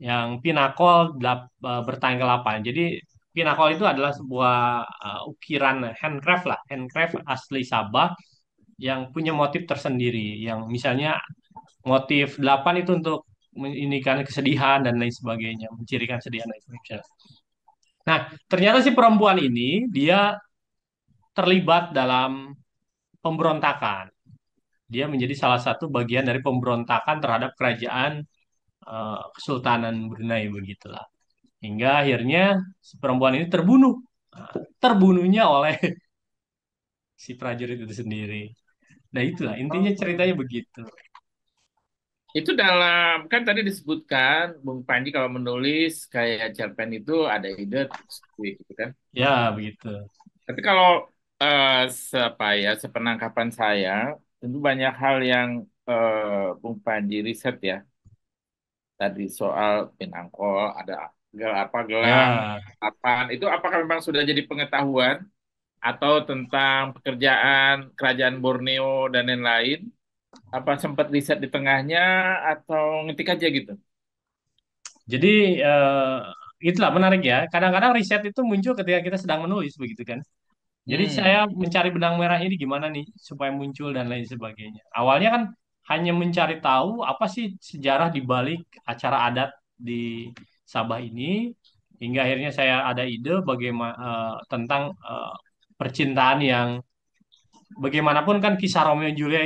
yang pinakol eh, bertanggal 8. Jadi pinakol itu adalah sebuah uh, ukiran handcraft lah, handcraft asli Sabah yang punya motif tersendiri. Yang misalnya motif delapan itu untuk mengindikan kesedihan dan lain sebagainya, mencirikan kesedihan dan sebagainya. Nah, ternyata si perempuan ini dia terlibat dalam pemberontakan. Dia menjadi salah satu bagian dari pemberontakan terhadap kerajaan uh, Kesultanan Brunei begitulah hingga akhirnya si perempuan ini terbunuh nah, terbunuhnya oleh <laughs> si prajurit itu sendiri nah itulah intinya ceritanya begitu itu dalam kan tadi disebutkan Bung Panji kalau menulis kayak cerpen itu ada ide gitu kan ya begitu tapi kalau uh, ya sepenangkapan saya tentu banyak hal yang uh, Bung Panji riset ya tadi soal pinangkol ada gel apa gelang nah. apa itu apakah memang sudah jadi pengetahuan atau tentang pekerjaan kerajaan Borneo dan lain-lain apa sempat riset di tengahnya atau ngetik aja gitu jadi uh, itulah menarik ya kadang-kadang riset itu muncul ketika kita sedang menulis begitu kan jadi hmm. saya mencari benang merah ini gimana nih supaya muncul dan lain sebagainya awalnya kan hanya mencari tahu apa sih sejarah di balik acara adat di Sabah ini hingga akhirnya saya ada ide bagaimana uh, eh, tentang uh, percintaan yang bagaimanapun kan kisah Romeo dan Julia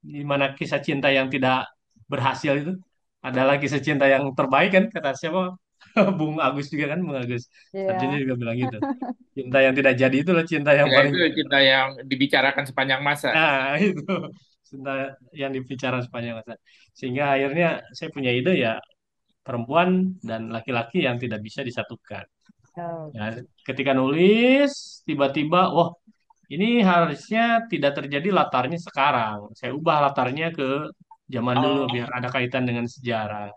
di mana kisah cinta yang tidak berhasil itu adalah kisah cinta yang terbaik kan kata siapa <laughs> Bung Agus juga kan Bung Agus yeah. juga bilang gitu cinta yang tidak jadi itulah cinta yang ya, paling itu cinta yang dibicarakan sepanjang masa nah <laughs> itu cinta yang dibicarakan sepanjang masa sehingga akhirnya saya punya ide ya perempuan dan laki-laki yang tidak bisa disatukan. Oh. Nah, ketika nulis tiba-tiba wah ini harusnya tidak terjadi latarnya sekarang. Saya ubah latarnya ke zaman dulu oh. biar ada kaitan dengan sejarah.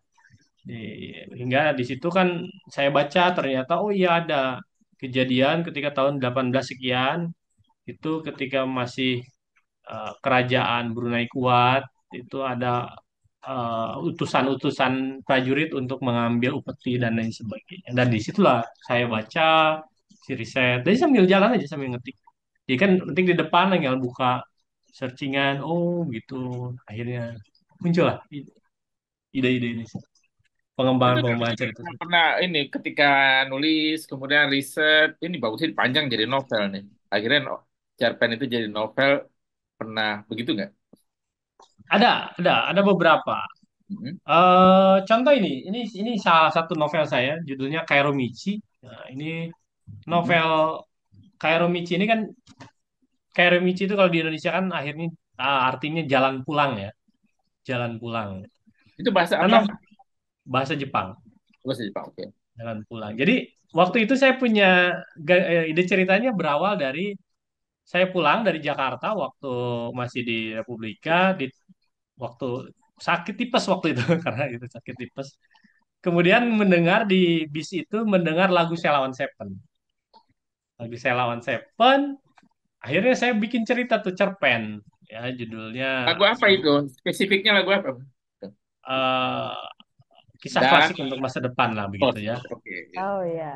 Hingga di situ kan saya baca ternyata oh iya ada kejadian ketika tahun 18 sekian itu ketika masih uh, kerajaan Brunei kuat itu ada Eh, utusan-utusan prajurit untuk mengambil upeti dan lain sebagainya. Dan disitulah saya baca, si riset. Jadi sambil jalan aja sambil ngetik. Jadi kan ngetik di depan tinggal buka searchingan, oh gitu. Akhirnya muncullah ide-ide ini. Pengembangan-pengembangan cerita. Pernah ini ketika nulis, kemudian riset, ini bagus sih panjang jadi novel nih. Akhirnya cerpen itu jadi novel, pernah begitu nggak? Ada, ada, ada beberapa. Mm-hmm. Eh, contoh ini, ini ini salah satu novel saya, judulnya Kairo Michi. Nah, ini mm-hmm. novel Kairo Michi ini kan Kairo Michi itu kalau di Indonesia kan akhirnya uh, artinya jalan pulang ya, jalan pulang. Itu bahasa apa? bahasa Jepang, Bahasa Jepang. Oke. jalan pulang. Jadi waktu itu saya punya eh, ide ceritanya berawal dari saya pulang dari Jakarta waktu masih di Republika, di waktu sakit tipes waktu itu <laughs> karena itu sakit tipes. Kemudian mendengar di bis itu mendengar lagu Selawan Seven. Lagu Selawan Seven. Akhirnya saya bikin cerita tuh cerpen ya judulnya. Lagu apa itu? Spesifiknya lagu apa? Uh, kisah Dan... klasik untuk masa depan lah begitu ya. Okay. Oh ya. Oh, iya.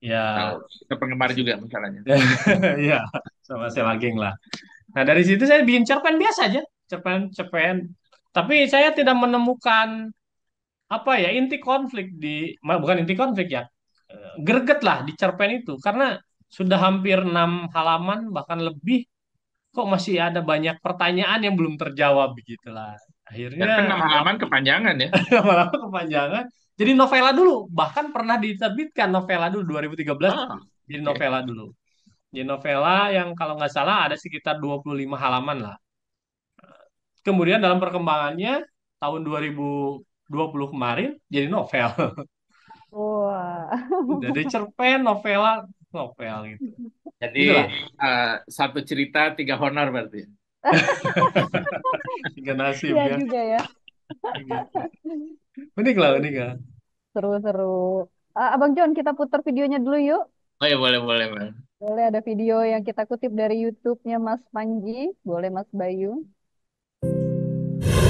Ya. Oh, penggemar juga misalnya. <laughs> ya, sama saya lagi lah. Nah dari situ saya bikin cerpen biasa aja, cerpen cerpen tapi saya tidak menemukan apa ya inti konflik di bukan inti konflik ya eh, gerget lah di cerpen itu karena sudah hampir enam halaman bahkan lebih kok masih ada banyak pertanyaan yang belum terjawab begitulah akhirnya enam halaman kepanjangan ya <laughs> enam halaman kepanjangan jadi novela dulu bahkan pernah diterbitkan novela dulu 2013 ah, jadi novela dulu jadi novela yang kalau nggak salah ada sekitar 25 halaman lah kemudian dalam perkembangannya tahun 2020 kemarin jadi novel. Wow. Dari cerpen, novela, novel gitu. Jadi uh, satu cerita tiga honor berarti. <laughs> tiga nasib iya ya. juga ya. Iya. unik lah, unik lah. Seru-seru. Uh, eh, Abang John, kita putar videonya dulu yuk. Oh ya, boleh, boleh, boleh. Boleh ada video yang kita kutip dari YouTube-nya Mas Panji, boleh Mas Bayu. you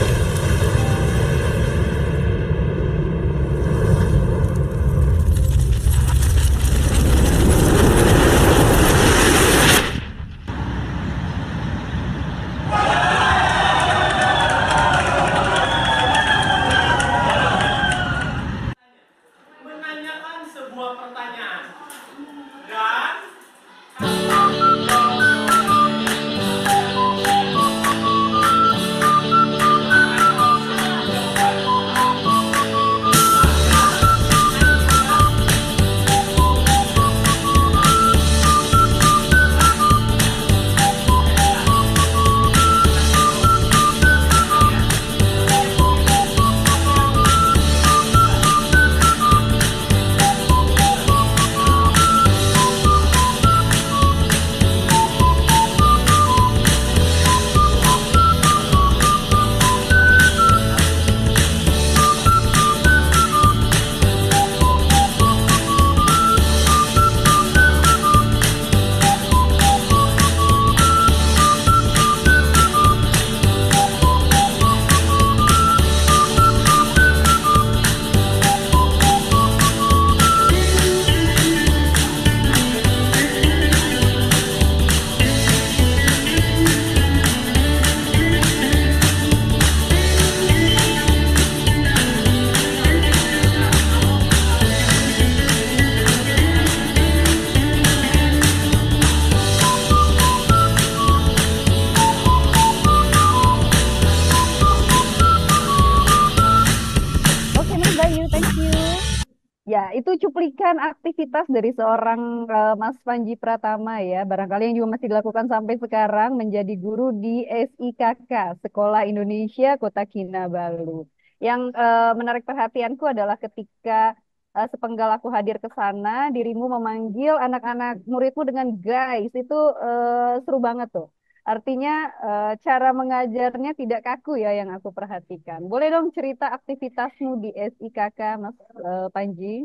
Ya, itu cuplikan aktivitas dari seorang uh, Mas Panji Pratama ya, barangkali yang juga masih dilakukan sampai sekarang menjadi guru di SIKK, Sekolah Indonesia Kota Kinabalu. Yang uh, menarik perhatianku adalah ketika uh, sepenggal aku hadir ke sana, dirimu memanggil anak-anak muridmu dengan guys, itu uh, seru banget tuh. Artinya eh, cara mengajarnya tidak kaku ya yang aku perhatikan. Boleh dong cerita aktivitasmu di SIKK Mas eh, Panji?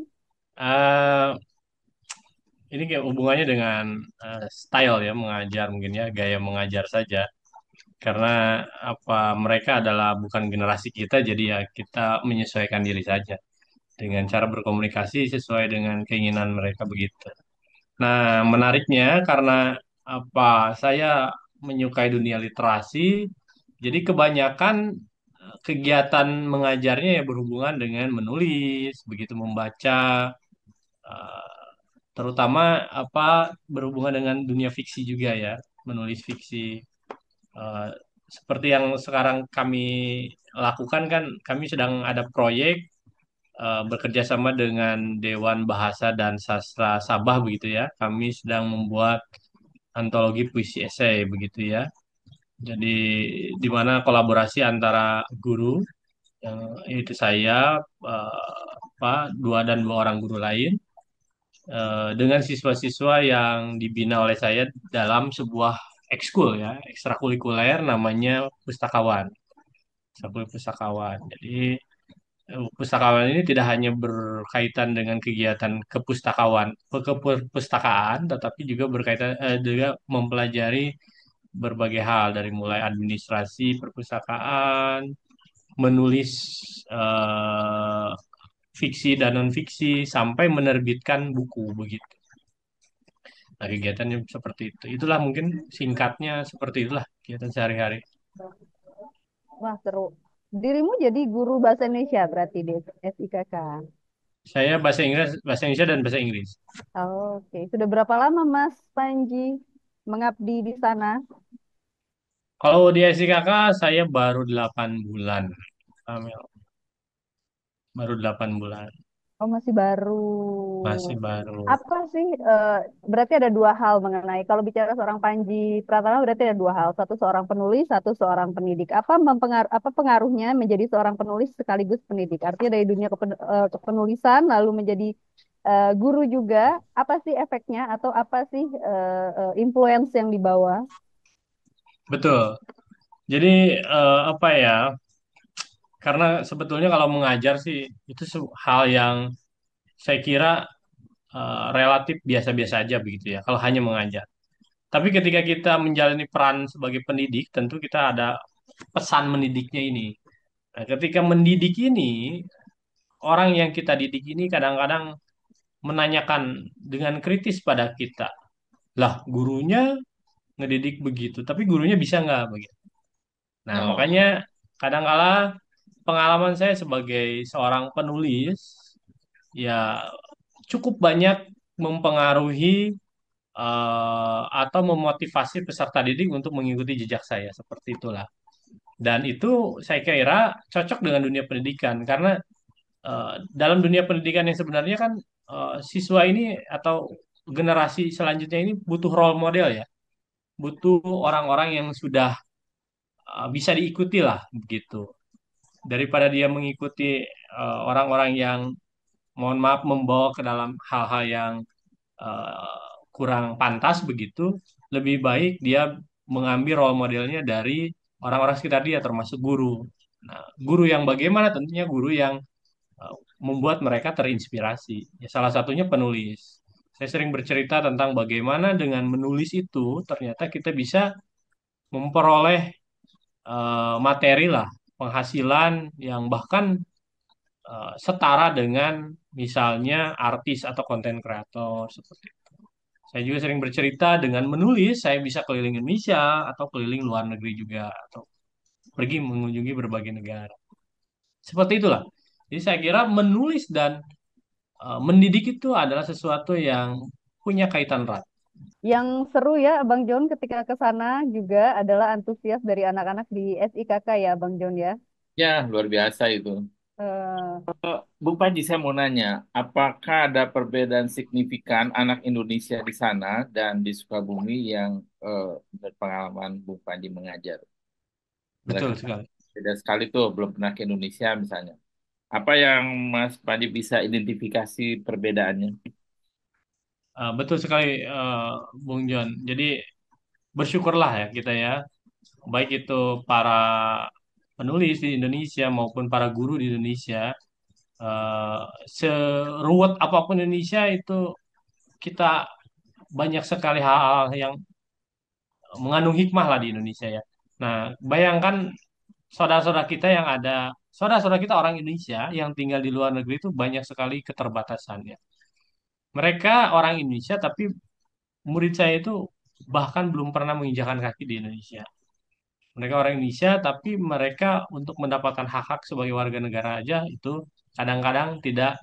Uh, ini kayak hubungannya dengan uh, style ya mengajar mungkin ya gaya mengajar saja. Karena apa mereka adalah bukan generasi kita jadi ya kita menyesuaikan diri saja dengan cara berkomunikasi sesuai dengan keinginan mereka begitu. Nah, menariknya karena apa saya menyukai dunia literasi. Jadi kebanyakan eh, kegiatan mengajarnya ya berhubungan dengan menulis, begitu membaca, eh, terutama apa berhubungan dengan dunia fiksi juga ya, menulis fiksi. Eh, seperti yang sekarang kami lakukan kan, kami sedang ada proyek bekerja sama dengan Dewan Bahasa dan Sastra Sabah begitu ya. Kami sedang membuat antologi puisi esai begitu ya. Jadi di mana kolaborasi antara guru eh, yang itu saya eh, apa dua dan dua orang guru lain eh, dengan siswa-siswa yang dibina oleh saya dalam sebuah ekskul ya ekstrakurikuler namanya pustakawan sebuah pustakawan jadi pustakawan ini tidak hanya berkaitan dengan kegiatan kepustakawan kepustakaan tetapi juga berkaitan eh, juga mempelajari berbagai hal dari mulai administrasi perpustakaan menulis eh, fiksi dan non fiksi sampai menerbitkan buku begitu nah kegiatannya seperti itu itulah mungkin singkatnya seperti itulah kegiatan sehari-hari wah seru dirimu jadi guru bahasa Indonesia berarti di SIKK. Saya bahasa Inggris, bahasa Indonesia dan bahasa Inggris. Oh, Oke, okay. sudah berapa lama Mas Panji mengabdi di sana? Kalau di SIKK saya baru 8 bulan. Amel. Baru 8 bulan. Oh, masih baru. Masih baru. Apa sih? eh, berarti ada dua hal mengenai kalau bicara seorang Panji Pratama berarti ada dua hal. Satu seorang penulis, satu seorang pendidik. Apa mempengaruh apa pengaruhnya menjadi seorang penulis sekaligus pendidik? Artinya dari dunia kepen- eh, kepenulisan lalu menjadi eh, guru juga. Apa sih efeknya atau apa sih eh, eh, influence yang dibawa? Betul. Jadi eh, apa ya? karena sebetulnya kalau mengajar sih itu hal yang saya kira uh, relatif biasa-biasa aja begitu ya kalau hanya mengajar. Tapi ketika kita menjalani peran sebagai pendidik, tentu kita ada pesan mendidiknya ini. Nah, ketika mendidik ini, orang yang kita didik ini kadang-kadang menanyakan dengan kritis pada kita. Lah, gurunya ngedidik begitu, tapi gurunya bisa nggak begitu. Nah, oh. makanya kadang-kala pengalaman saya sebagai seorang penulis ya cukup banyak mempengaruhi uh, atau memotivasi peserta didik untuk mengikuti jejak saya seperti itulah dan itu saya kira cocok dengan dunia pendidikan karena uh, dalam dunia pendidikan yang sebenarnya kan uh, siswa ini atau generasi selanjutnya ini butuh role model ya butuh orang-orang yang sudah uh, bisa diikuti lah begitu daripada dia mengikuti eh, orang-orang uh, yang mohon maaf membawa ke dalam hal-hal yang uh, kurang pantas begitu, lebih baik dia mengambil role modelnya dari orang-orang sekitar dia termasuk guru. Nah, guru yang bagaimana tentunya guru yang uh, membuat mereka terinspirasi. Ya, salah satunya penulis. Saya sering bercerita tentang bagaimana dengan menulis itu ternyata kita bisa memperoleh uh, materi lah penghasilan yang bahkan uh, setara dengan misalnya artis atau konten kreator seperti itu. Saya juga sering bercerita dengan menulis, saya bisa keliling Indonesia atau keliling luar negeri juga atau pergi mengunjungi berbagai negara. Seperti itulah. Jadi saya kira menulis dan uh, mendidik itu adalah sesuatu yang punya kaitan erat. Yang seru ya Bang John ketika ke sana juga adalah antusias dari anak-anak di SIKK ya Bang John ya. Ya, luar biasa itu. Uh, Bung Panji, saya mau nanya, apakah ada perbedaan signifikan anak Indonesia di sana dan di Sukabumi yang uh, berpengalaman Bung Panji mengajar? Betul sekali. Beda sekali tuh, belum pernah ke Indonesia misalnya. Apa yang Mas Panji bisa identifikasi perbedaannya? Uh, betul sekali, uh, Bung John. Jadi bersyukurlah ya kita ya, baik itu para penulis di Indonesia maupun para guru di Indonesia, uh, eh, seruat apapun Indonesia itu kita banyak sekali hal-hal yang mengandung hikmah lah di Indonesia ya. Nah, bayangkan saudara-saudara kita yang ada, saudara-saudara kita orang Indonesia yang tinggal di luar negeri itu banyak sekali keterbatasannya mereka orang Indonesia tapi murid saya itu bahkan belum pernah menginjakan kaki di Indonesia. Mereka orang Indonesia tapi mereka untuk mendapatkan hak-hak sebagai warga negara aja itu kadang-kadang tidak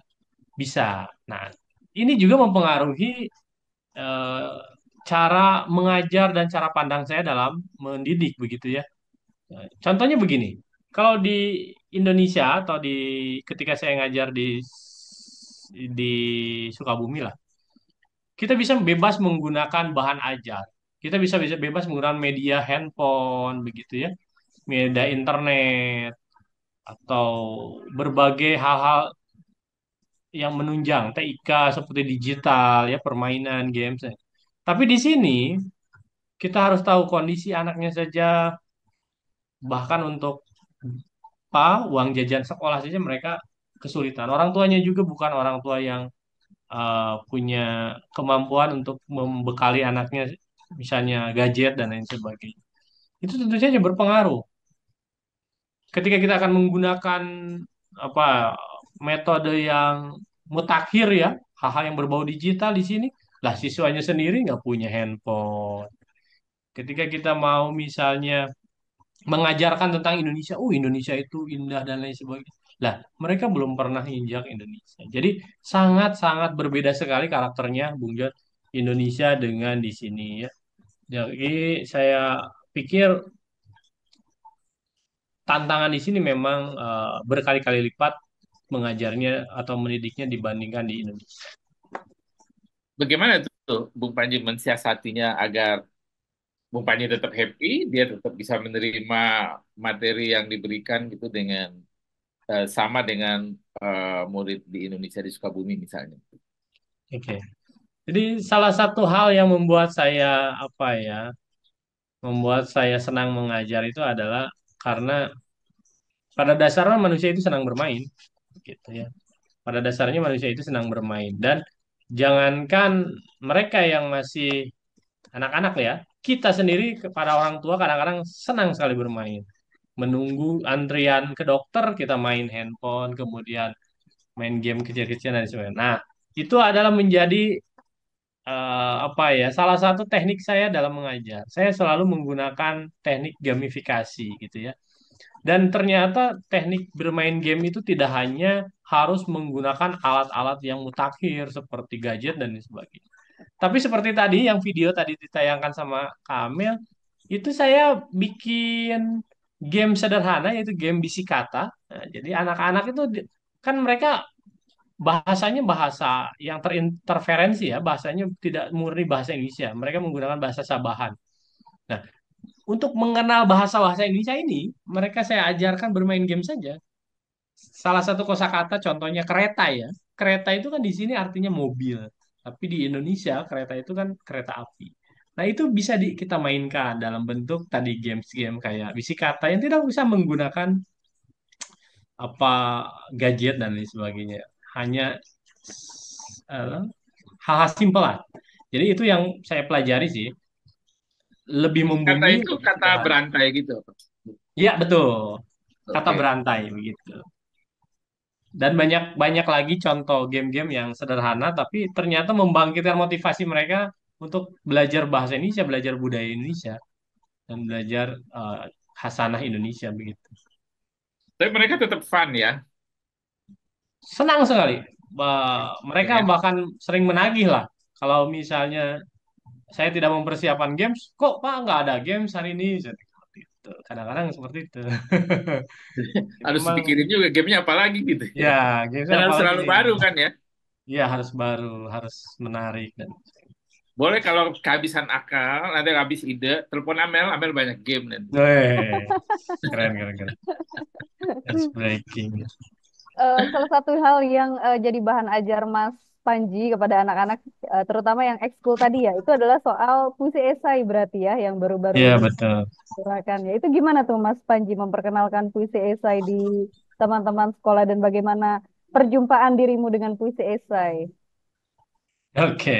bisa. Nah, ini juga mempengaruhi eh, cara mengajar dan cara pandang saya dalam mendidik begitu ya. Contohnya begini, kalau di Indonesia atau di ketika saya ngajar di di Sukabumi lah. Kita bisa bebas menggunakan bahan ajar. Kita bisa bisa bebas menggunakan media handphone begitu ya. Media internet atau berbagai hal-hal yang menunjang TIK seperti digital ya permainan games. Tapi di sini kita harus tahu kondisi anaknya saja bahkan untuk apa uang jajan sekolah saja mereka kesulitan. Orang tuanya juga bukan orang tua yang uh, punya kemampuan untuk membekali anaknya misalnya gadget dan lain sebagainya. Itu tentu saja berpengaruh. Ketika kita akan menggunakan apa metode yang mutakhir ya, hal-hal yang berbau digital di sini, lah siswanya sendiri nggak punya handphone. Ketika kita mau misalnya mengajarkan tentang Indonesia, oh Indonesia itu indah dan lain sebagainya. Lah, mereka belum pernah injak Indonesia. Jadi sangat-sangat berbeda sekali karakternya Bung Jod Indonesia dengan di sini ya. Jadi saya pikir tantangan di sini memang uh, berkali-kali lipat mengajarnya atau mendidiknya dibandingkan di Indonesia. Bagaimana tuh Bung Panji mensiasatinya agar Bung Panji tetap happy, dia tetap bisa menerima materi yang diberikan gitu dengan Eh, sama dengan uh, murid di Indonesia di Sukabumi misalnya. Oke. Okay. Jadi salah satu hal yang membuat saya apa ya, membuat saya senang mengajar itu adalah karena pada dasarnya manusia itu senang bermain, gitu ya. Pada dasarnya manusia itu senang bermain dan jangankan mereka yang masih anak-anak ya, kita sendiri kepada orang tua kadang-kadang senang sekali bermain menunggu antrian ke dokter kita main handphone kemudian main game kecil-kecilan dan sebagainya. Nah itu adalah menjadi uh, apa ya salah satu teknik saya dalam mengajar. Saya selalu menggunakan teknik gamifikasi gitu ya. Dan ternyata teknik bermain game itu tidak hanya harus menggunakan alat-alat yang mutakhir seperti gadget dan sebagainya. Tapi seperti tadi yang video tadi ditayangkan sama Kamil, itu saya bikin game sederhana yaitu game bisi kata. Nah, jadi anak-anak itu kan mereka bahasanya bahasa yang terinterferensi ya, bahasanya tidak murni bahasa Indonesia. Mereka menggunakan bahasa Sabahan. Nah, untuk mengenal bahasa-bahasa Indonesia ini, mereka saya ajarkan bermain game saja. Salah satu kosakata contohnya kereta ya. Kereta itu kan di sini artinya mobil, tapi di Indonesia kereta itu kan kereta api. Nah, itu bisa di, kita mainkan dalam bentuk tadi games-game kayak kata yang tidak bisa menggunakan apa gadget dan lain sebagainya. Hanya hal hal-hal simpel lah. Jadi itu yang saya pelajari sih. Lebih membumi. Kata itu kata kita... berantai gitu. Iya, betul. Kata okay. berantai begitu. Dan banyak banyak lagi contoh game-game yang sederhana tapi ternyata membangkitkan motivasi mereka untuk belajar bahasa Indonesia, belajar budaya Indonesia, dan belajar uh, eh, hasanah Indonesia begitu. Tapi mereka tetap fun ya? Senang sekali. Uh, mereka ya. bahkan sering menagih lah. Kalau misalnya saya tidak mempersiapkan games, kok Pak nggak ada games hari ini? kadang-kadang seperti itu. <laughs> harus Memang, dipikirin juga gamenya apa lagi gitu. Ya, ya gamenya harus selalu baru kan ya. Iya harus baru, harus menarik dan boleh kalau kehabisan akal, nanti habis ide, telepon Amel, Amel banyak game nanti. Hey, Keren, keren, keren. That's breaking. Uh, salah satu hal yang uh, jadi bahan ajar Mas Panji kepada anak-anak, uh, terutama yang ekskul tadi ya, itu adalah soal puisi esai berarti ya, yang baru-baru. Iya, -baru yeah, betul. ya. Itu gimana tuh Mas Panji memperkenalkan puisi esai di teman-teman sekolah dan bagaimana perjumpaan dirimu dengan puisi esai? Oke,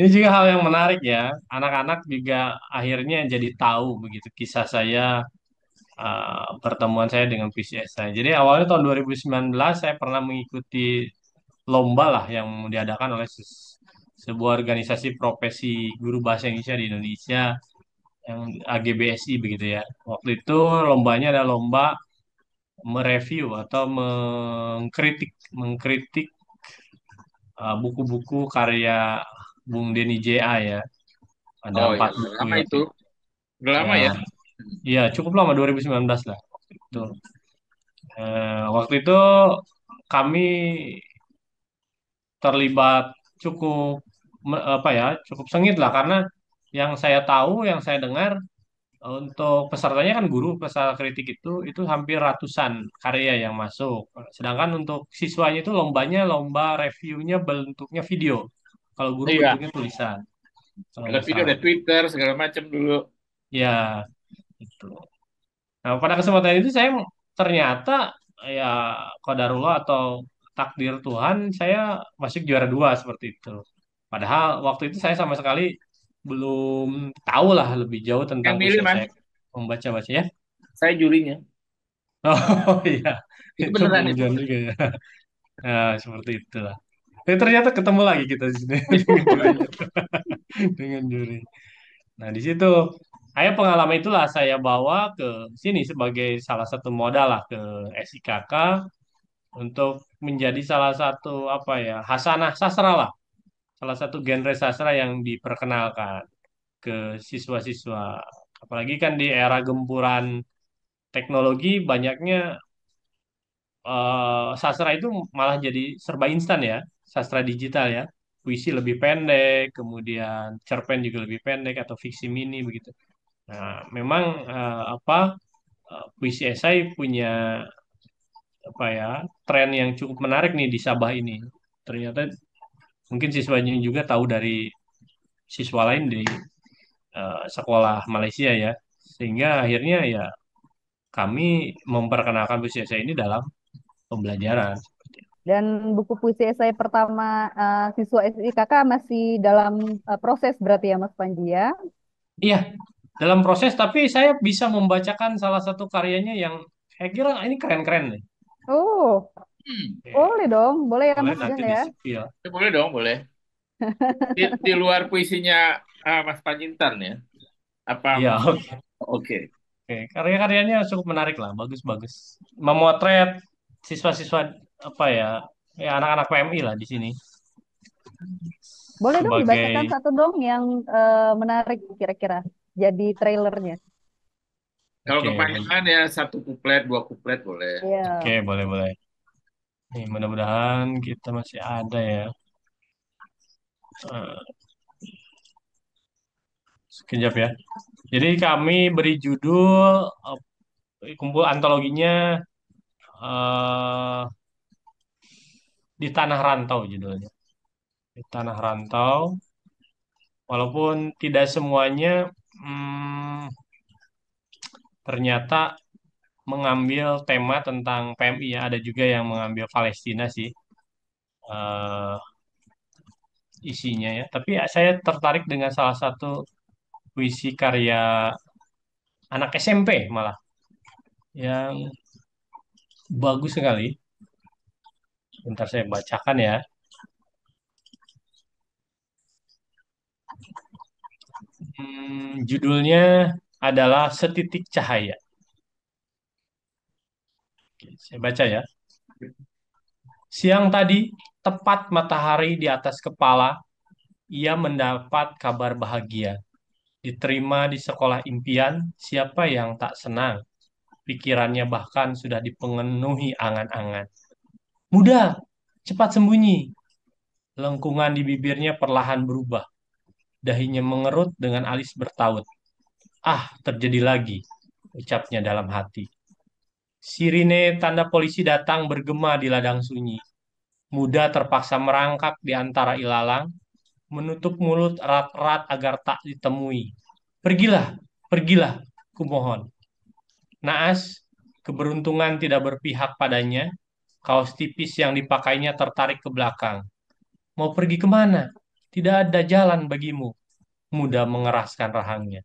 ini juga hal yang menarik ya. Anak-anak juga akhirnya jadi tahu begitu kisah saya, uh, pertemuan saya dengan PCS saya. Jadi awalnya tahun 2019 saya pernah mengikuti lomba lah yang diadakan oleh se- sebuah organisasi profesi guru bahasa Indonesia di Indonesia yang AGBSI begitu ya. Waktu itu lombanya ada lomba mereview atau mengkritik mengkritik Eh, buku-buku uh, karya Bung Deni JA ya. Ada oh, empat iya. buku. Ya. itu. Udah lama eh, ya? Iya, ya, cukup lama 2019 lah. itu. Uh, waktu itu kami terlibat cukup apa ya, cukup sengit lah karena yang saya tahu, yang saya dengar untuk pesertanya kan guru peserta kritik itu itu hampir ratusan karya yang masuk. Sedangkan untuk siswanya itu lombanya lomba reviewnya bentuknya video. Kalau guru iya. bentuknya tulisan. Kalau ada video, ada Twitter, segala macam dulu. Ya, itu. Nah, pada kesempatan itu saya ternyata ya kodarullah atau takdir Tuhan saya masuk juara dua seperti itu. Padahal waktu itu saya sama sekali belum tahu lah lebih jauh tentang yang milih, usia membaca-baca ya. Saya jurinya. <laughs> Oh iya, itu, itu beneran itu. juga ya. Nah, seperti itulah. Eh, ternyata ketemu lagi kita di sini <laughs> dengan juri. Nah, di situ saya pengalaman itulah saya bawa ke sini sebagai salah satu modal lah ke SIKK untuk menjadi salah satu apa ya, hasanah sastra lah salah satu genre sastra yang diperkenalkan ke siswa-siswa. Apalagi kan di era gempuran teknologi banyaknya uh, sastra itu malah jadi serba instan ya, sastra digital ya. Puisi lebih pendek, kemudian cerpen juga lebih pendek atau fiksi mini begitu. Nah, memang uh, apa uh, puisi esai punya apa ya tren yang cukup menarik nih di Sabah ini. Ternyata mungkin siswanya juga tahu dari siswa lain di uh, sekolah Malaysia ya sehingga akhirnya ya kami memperkenalkan puisi esai ini dalam pembelajaran dan buku puisi esai pertama uh, siswa SIKK masih dalam uh, proses berarti ya Mas Panji ya iya dalam proses tapi saya bisa membacakan salah satu karyanya yang saya kira ini keren-keren nih oh Hmm. Boleh dong, boleh ya boleh, Mas ya. ya. Boleh dong, boleh. di, di luar puisinya uh, Mas Panjintan ya. Apa? ya oke. oke Okay. Karya-karyanya cukup menarik lah, bagus-bagus. Memotret siswa-siswa apa ya, ya anak-anak PMI lah di sini. Boleh dong dibacakan satu dong yang uh, menarik kira-kira jadi trailernya. Kalau okay. kepanjangan ya satu kuplet, dua kuplet boleh. Yeah. Oke, okay, boleh boleh. Nih, mudah-mudahan kita masih ada ya. Eh, sekejap ya. Jadi kami beri judul eh, kumpul antologinya uh, di tanah rantau judulnya. Di tanah rantau. Walaupun tidak semuanya hmm, ternyata mengambil tema tentang PMI ya ada juga yang mengambil Palestina sih uh, isinya ya tapi ya, saya tertarik dengan salah satu puisi karya anak SMP malah yang bagus sekali bentar saya bacakan ya hmm, judulnya adalah setitik cahaya saya baca ya. Siang tadi, tepat matahari di atas kepala, ia mendapat kabar bahagia. Diterima di sekolah impian, siapa yang tak senang? Pikirannya bahkan sudah dipenuhi angan-angan. Muda, cepat sembunyi. Lengkungan di bibirnya perlahan berubah. Dahinya mengerut dengan alis bertaut. Ah, terjadi lagi, ucapnya dalam hati. Sirine tanda polisi datang bergema di ladang sunyi. Muda terpaksa merangkak di antara ilalang, menutup mulut erat-erat agar tak ditemui. Pergilah, pergilah, kumohon. Naas, keberuntungan tidak berpihak padanya, kaos tipis yang dipakainya tertarik ke belakang. Mau pergi kemana? Tidak ada jalan bagimu. Muda mengeraskan rahangnya.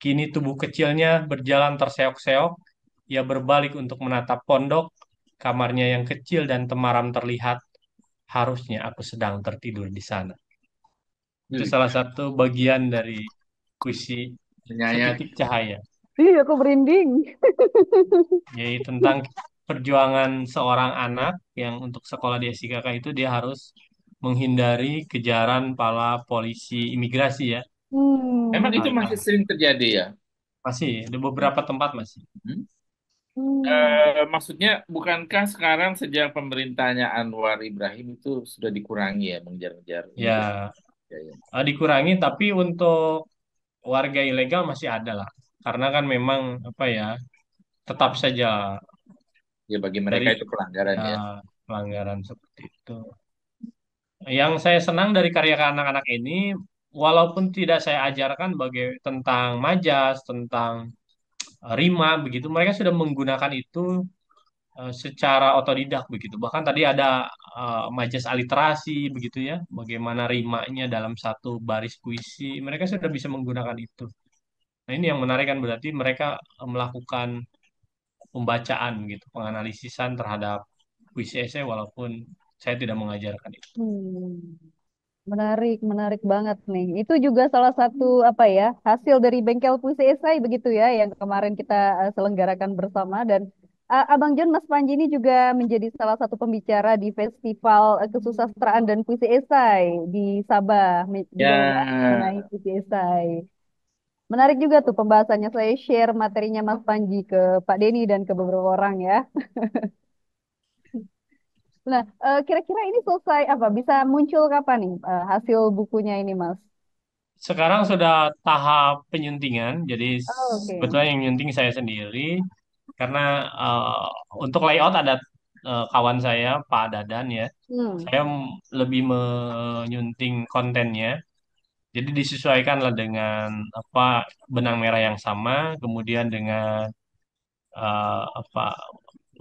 Kini tubuh kecilnya berjalan terseok-seok ia berbalik untuk menatap pondok, kamarnya yang kecil dan temaram terlihat. Harusnya aku sedang tertidur di sana. Itu hmm. salah satu bagian dari puisi titik Cahaya. Iya, aku merinding. Jadi <laughs> tentang perjuangan seorang anak yang untuk sekolah di SIKK itu dia harus menghindari kejaran pala polisi imigrasi ya. Hmm. Emang itu nah, masih sering terjadi ya? Masih, ada beberapa tempat masih. Hmm? Hmm. Eh, maksudnya bukankah sekarang sejak pemerintahnya Anwar Ibrahim itu sudah dikurangi ya mengejar-ngejar? Ya, ya. Ah, dikurangi tapi untuk warga ilegal masih ada lah. Karena kan memang apa ya tetap saja ya bagi mereka dari, itu pelanggaran ya. Ah, pelanggaran seperti itu. Yang saya senang dari karya anak-anak ini walaupun tidak saya ajarkan bagi tentang majas, tentang Eh, rima begitu mereka sudah menggunakan itu uh, secara otodidak begitu bahkan tadi ada uh, eh, majas aliterasi begitu ya bagaimana rimanya dalam satu baris puisi mereka sudah bisa menggunakan itu nah ini yang menarik kan berarti mereka melakukan pembacaan gitu penganalisisan terhadap puisi esai walaupun saya tidak mengajarkan itu hmm. Menarik, menarik banget nih. Itu juga salah satu apa ya hasil dari bengkel puisi esai begitu ya yang kemarin kita eh, selenggarakan bersama dan uh, Abang John Mas Panji ini juga menjadi salah satu pembicara di festival kesusastraan dan puisi esai di Sabah ya. mengenai yeah. puisi esai. Menarik juga tuh pembahasannya. Saya share materinya Mas Panji ke Pak Denny dan ke beberapa orang ya. <laughs> Nah, eh, kira-kira ini selesai apa? Bisa muncul kapan nih eh, hasil bukunya ini, Mas? Sekarang sudah tahap penyuntingan, jadi Oh, okay. sebetulnya yang nyunting saya sendiri karena uh, untuk layout ada uh, kawan saya Pak Dadan ya. Hmm. Saya lebih menyunting kontennya. Jadi disesuaikanlah dengan apa benang merah yang sama, kemudian dengan uh, apa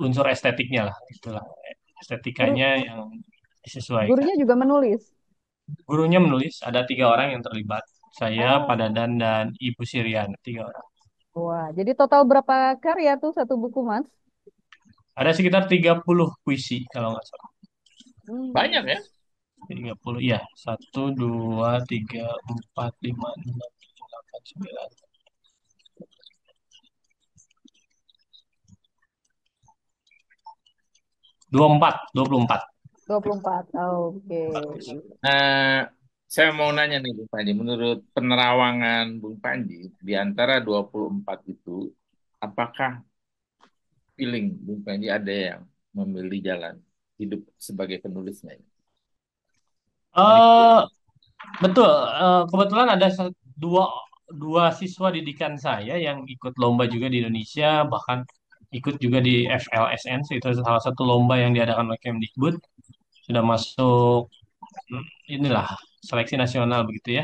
unsur estetiknya lah, itulah estetikanya Guru, yang disesuaikan. Gurunya juga menulis. Gurunya menulis, ada tiga orang yang terlibat. Saya, oh. Ah. Pak Dandan, dan Ibu Sirian, tiga orang. Wah, jadi total berapa karya tuh satu buku, Mas? Ada sekitar 30 puisi kalau nggak salah. Hmm. Banyak ya? 30, iya. 1, 2, 3, 4, 5, 6, 7, 8, 9, 24, 24. 24. Oh, oke. Okay. Nah, eh, saya mau nanya nih Bung Panji, menurut penerawangan Bung Panji di antara 24 itu apakah feeling Bung Panji ada yang memilih jalan hidup sebagai penulisnya? Uh, betul. Uh, kebetulan ada dua dua siswa didikan saya yang ikut lomba juga di Indonesia bahkan ikut juga di FLSN itu salah satu lomba yang diadakan oleh Kemdikbud sudah masuk hmm, inilah seleksi nasional begitu ya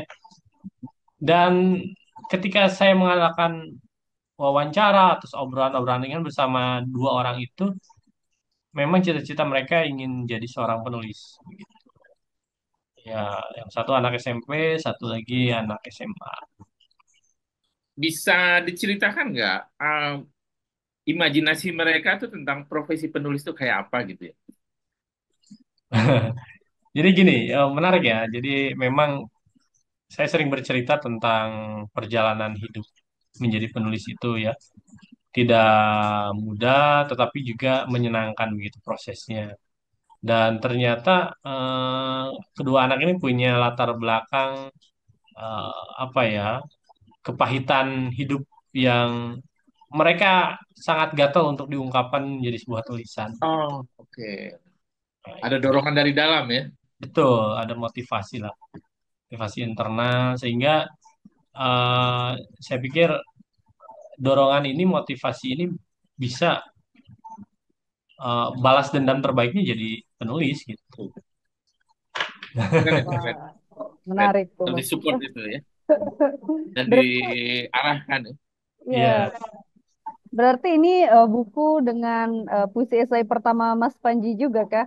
dan ketika saya mengadakan wawancara atau obrolan-obrolan dengan bersama dua orang itu memang cita-cita mereka ingin jadi seorang penulis ya yang satu anak SMP satu lagi anak SMA bisa diceritakan nggak uh, imajinasi mereka tuh tentang profesi penulis tuh kayak apa gitu ya? <laughs> Jadi gini, eh, menarik ya. Jadi memang saya sering bercerita tentang perjalanan hidup menjadi penulis itu ya. Tidak mudah tetapi juga menyenangkan begitu prosesnya. Dan ternyata eh, kedua anak ini punya latar belakang eh, apa ya? kepahitan hidup yang mereka sangat gatal untuk diungkapkan menjadi sebuah tulisan. Oh, oke. Okay. Ada dorongan dari dalam ya? Betul, ada motivasi lah, motivasi internal sehingga uh, saya pikir dorongan ini, motivasi ini bisa uh, balas dendam terbaiknya jadi penulis gitu. <laughs> menarik tuh. Disupport itu ya. <laughs> Dan diarahkan ya. Iya. Yeah. Berarti ini uh, buku dengan uh, puisi esai pertama Mas Panji juga kah?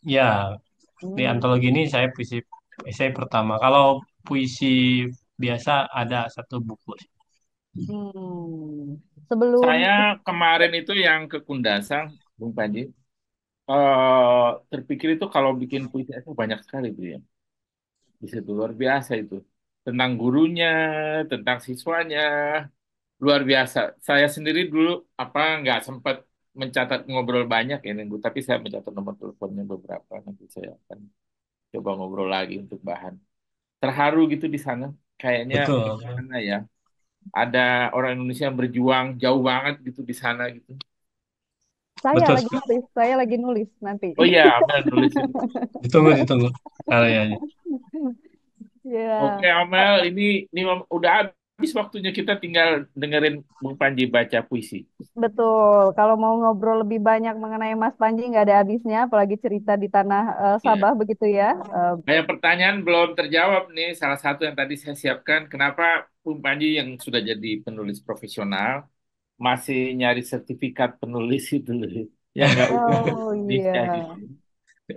Ya, di antologi ini saya puisi esai pertama. Kalau puisi biasa ada satu buku. Hmm. Sebelum Saya kemarin itu yang ke Kundasang, Bung Panji, uh, terpikir itu kalau bikin puisi esai banyak sekali, Bu, ya. Di luar biasa itu. Tentang gurunya, tentang siswanya, luar biasa. Saya sendiri dulu apa nggak sempat mencatat ngobrol banyak ya bu tapi saya mencatat nomor teleponnya beberapa nanti saya akan coba ngobrol lagi untuk bahan. Terharu gitu di sana, kayaknya Betul. di sana ya. Ada orang Indonesia yang berjuang jauh banget gitu di sana gitu. Saya Betul. lagi nulis, saya lagi nulis nanti. Oh iya, Amel nulis. Ya. <laughs> ditunggu, ditunggu karyanya. Yeah. Oke Amel, ini ini udah habis waktunya kita tinggal dengerin Bung Panji baca puisi. Betul. Kalau mau ngobrol lebih banyak mengenai Mas Panji nggak ada habisnya, apalagi cerita di tanah uh, Sabah yeah. begitu ya. Uh, Banyak pertanyaan belum terjawab nih. Salah satu yang tadi saya siapkan, kenapa Bung Panji yang sudah jadi penulis profesional masih nyari sertifikat penulis itu <laughs> Ya nggak oh, <laughs> iya. Gitu.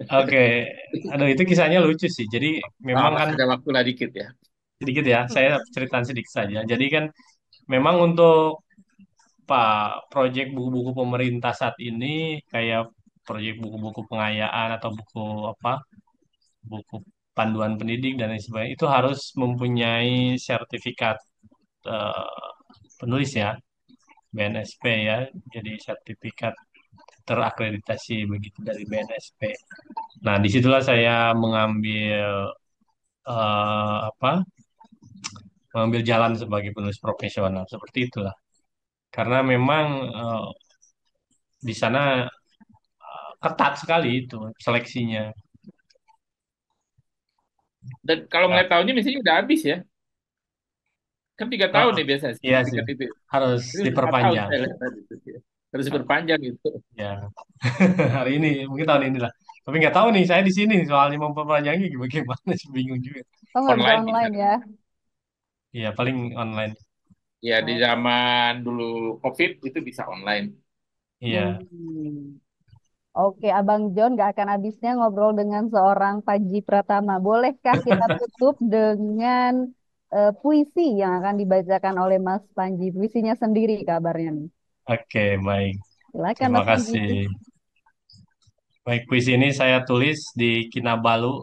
Oke, okay. itu kisahnya lucu sih. Jadi memang oh, kan ada waktu lah dikit ya sedikit ya, hmm. saya cerita sedikit saja. Jadi kan memang untuk Pak proyek buku-buku pemerintah saat ini kayak proyek buku-buku pengayaan atau buku apa buku panduan pendidik dan lain sebagainya itu harus mempunyai sertifikat uh, penulis ya BNSP ya jadi sertifikat terakreditasi begitu dari BNSP. Nah disitulah saya mengambil uh, apa mengambil jalan sebagai penulis profesional seperti itulah karena memang uh, di sana uh, ketat sekali itu seleksinya dan kalau ngeliat nah. tahunnya misalnya udah habis ya kan tiga tahun nih ah, ya biasanya iya sih. Itu. harus ya. itu diperpanjang harus diperpanjang gitu ya <laughs> hari ini mungkin tahun inilah tapi nggak tahu nih saya di sini soalnya mau perpanjangnya gimana, sih <laughs> bingung juga oh, online, online ya Iya, paling online. Iya di zaman dulu COVID itu bisa online. Iya. Hmm. Oke, Abang John gak akan habisnya ngobrol dengan seorang Panji Pratama. Bolehkah kita <laughs> tutup dengan uh, puisi yang akan dibacakan oleh Mas Panji? Puisinya sendiri kabarnya nih. Oke, baik. Silakan, Terima kasih. Baik, puisi ini saya tulis di Kinabalu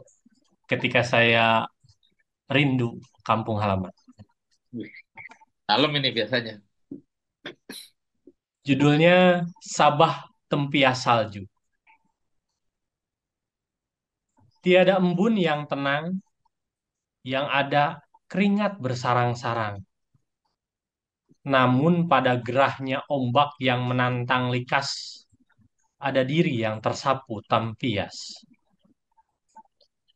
ketika saya rindu kampung halaman. Dalam ini biasanya. Judulnya Sabah Tempias Salju. Tiada embun yang tenang, yang ada keringat bersarang-sarang. Namun pada gerahnya ombak yang menantang likas, ada diri yang tersapu tampias.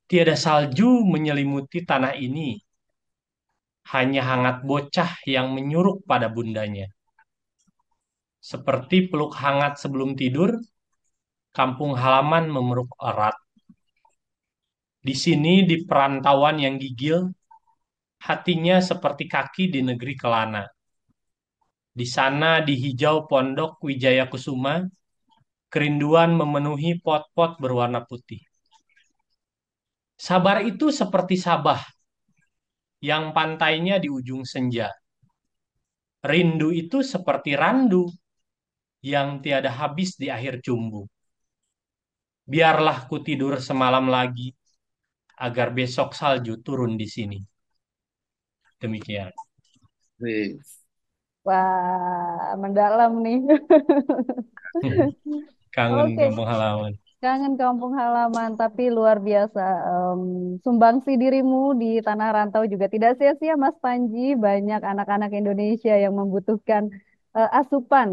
Tiada salju menyelimuti tanah ini, hanya hangat bocah yang menyuruh pada bundanya. Seperti peluk hangat sebelum tidur, kampung halaman memeluk erat. Di sini, di perantauan yang gigil, hatinya seperti kaki di negeri Kelana. Di sana, di hijau pondok Wijaya Kusuma, kerinduan memenuhi pot-pot berwarna putih. Sabar itu seperti sabah, yang pantainya di ujung senja. Rindu itu seperti randu yang tiada habis di akhir cumbu. Biarlah ku tidur semalam lagi agar besok salju turun di sini. Demikian. Wah, mendalam nih. Hmm, kangen okay. kampung halaman. Kangen kampung halaman, tapi luar biasa. Um, sumbangsi dirimu di tanah rantau juga tidak sia-sia, Mas Panji. Banyak anak-anak Indonesia yang membutuhkan uh, asupan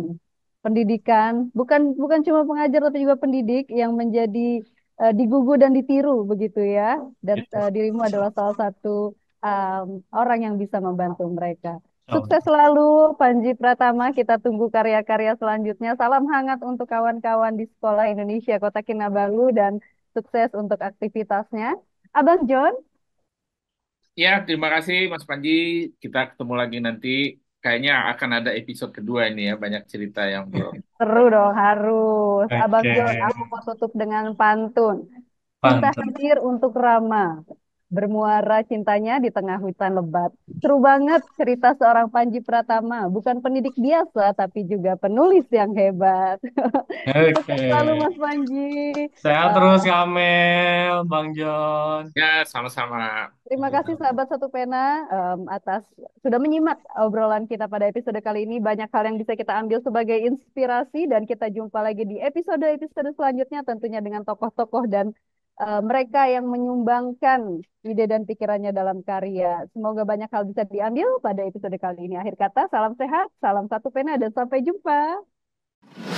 pendidikan, bukan bukan cuma pengajar tapi juga pendidik yang menjadi uh, digugu dan ditiru begitu ya. Dan uh, dirimu adalah salah satu um, orang yang bisa membantu mereka. Sukses selalu Panji Pratama, kita tunggu karya-karya selanjutnya. Salam hangat untuk kawan-kawan di Sekolah Indonesia Kota Kinabalu dan sukses untuk aktivitasnya. Abang John? Ya, terima kasih Mas Panji. Kita ketemu lagi nanti. Kayaknya akan ada episode kedua ini ya, banyak cerita yang belum. Seru dong, harus. Okay. Abang John, aku mau tutup dengan pantun. pantun. Kita hadir untuk Rama bermuara cintanya di tengah hutan lebat. Seru banget cerita seorang Panji Pratama, bukan pendidik biasa tapi juga penulis yang hebat. <laughs> Oke. Okay. Selalu Mas Panji. Saya uh, terus Kamel, Bang John. Ya, sama-sama. Terima kasih sahabat satu pena um, atas sudah menyimak obrolan kita pada episode kali ini. Banyak hal yang bisa kita ambil sebagai inspirasi dan kita jumpa lagi di episode-episode selanjutnya tentunya dengan tokoh-tokoh dan uh, mereka yang menyumbangkan ide dan pikirannya dalam karya. Semoga banyak hal bisa diambil pada episode kali ini. Akhir kata, salam sehat, salam satu pena, dan sampai jumpa.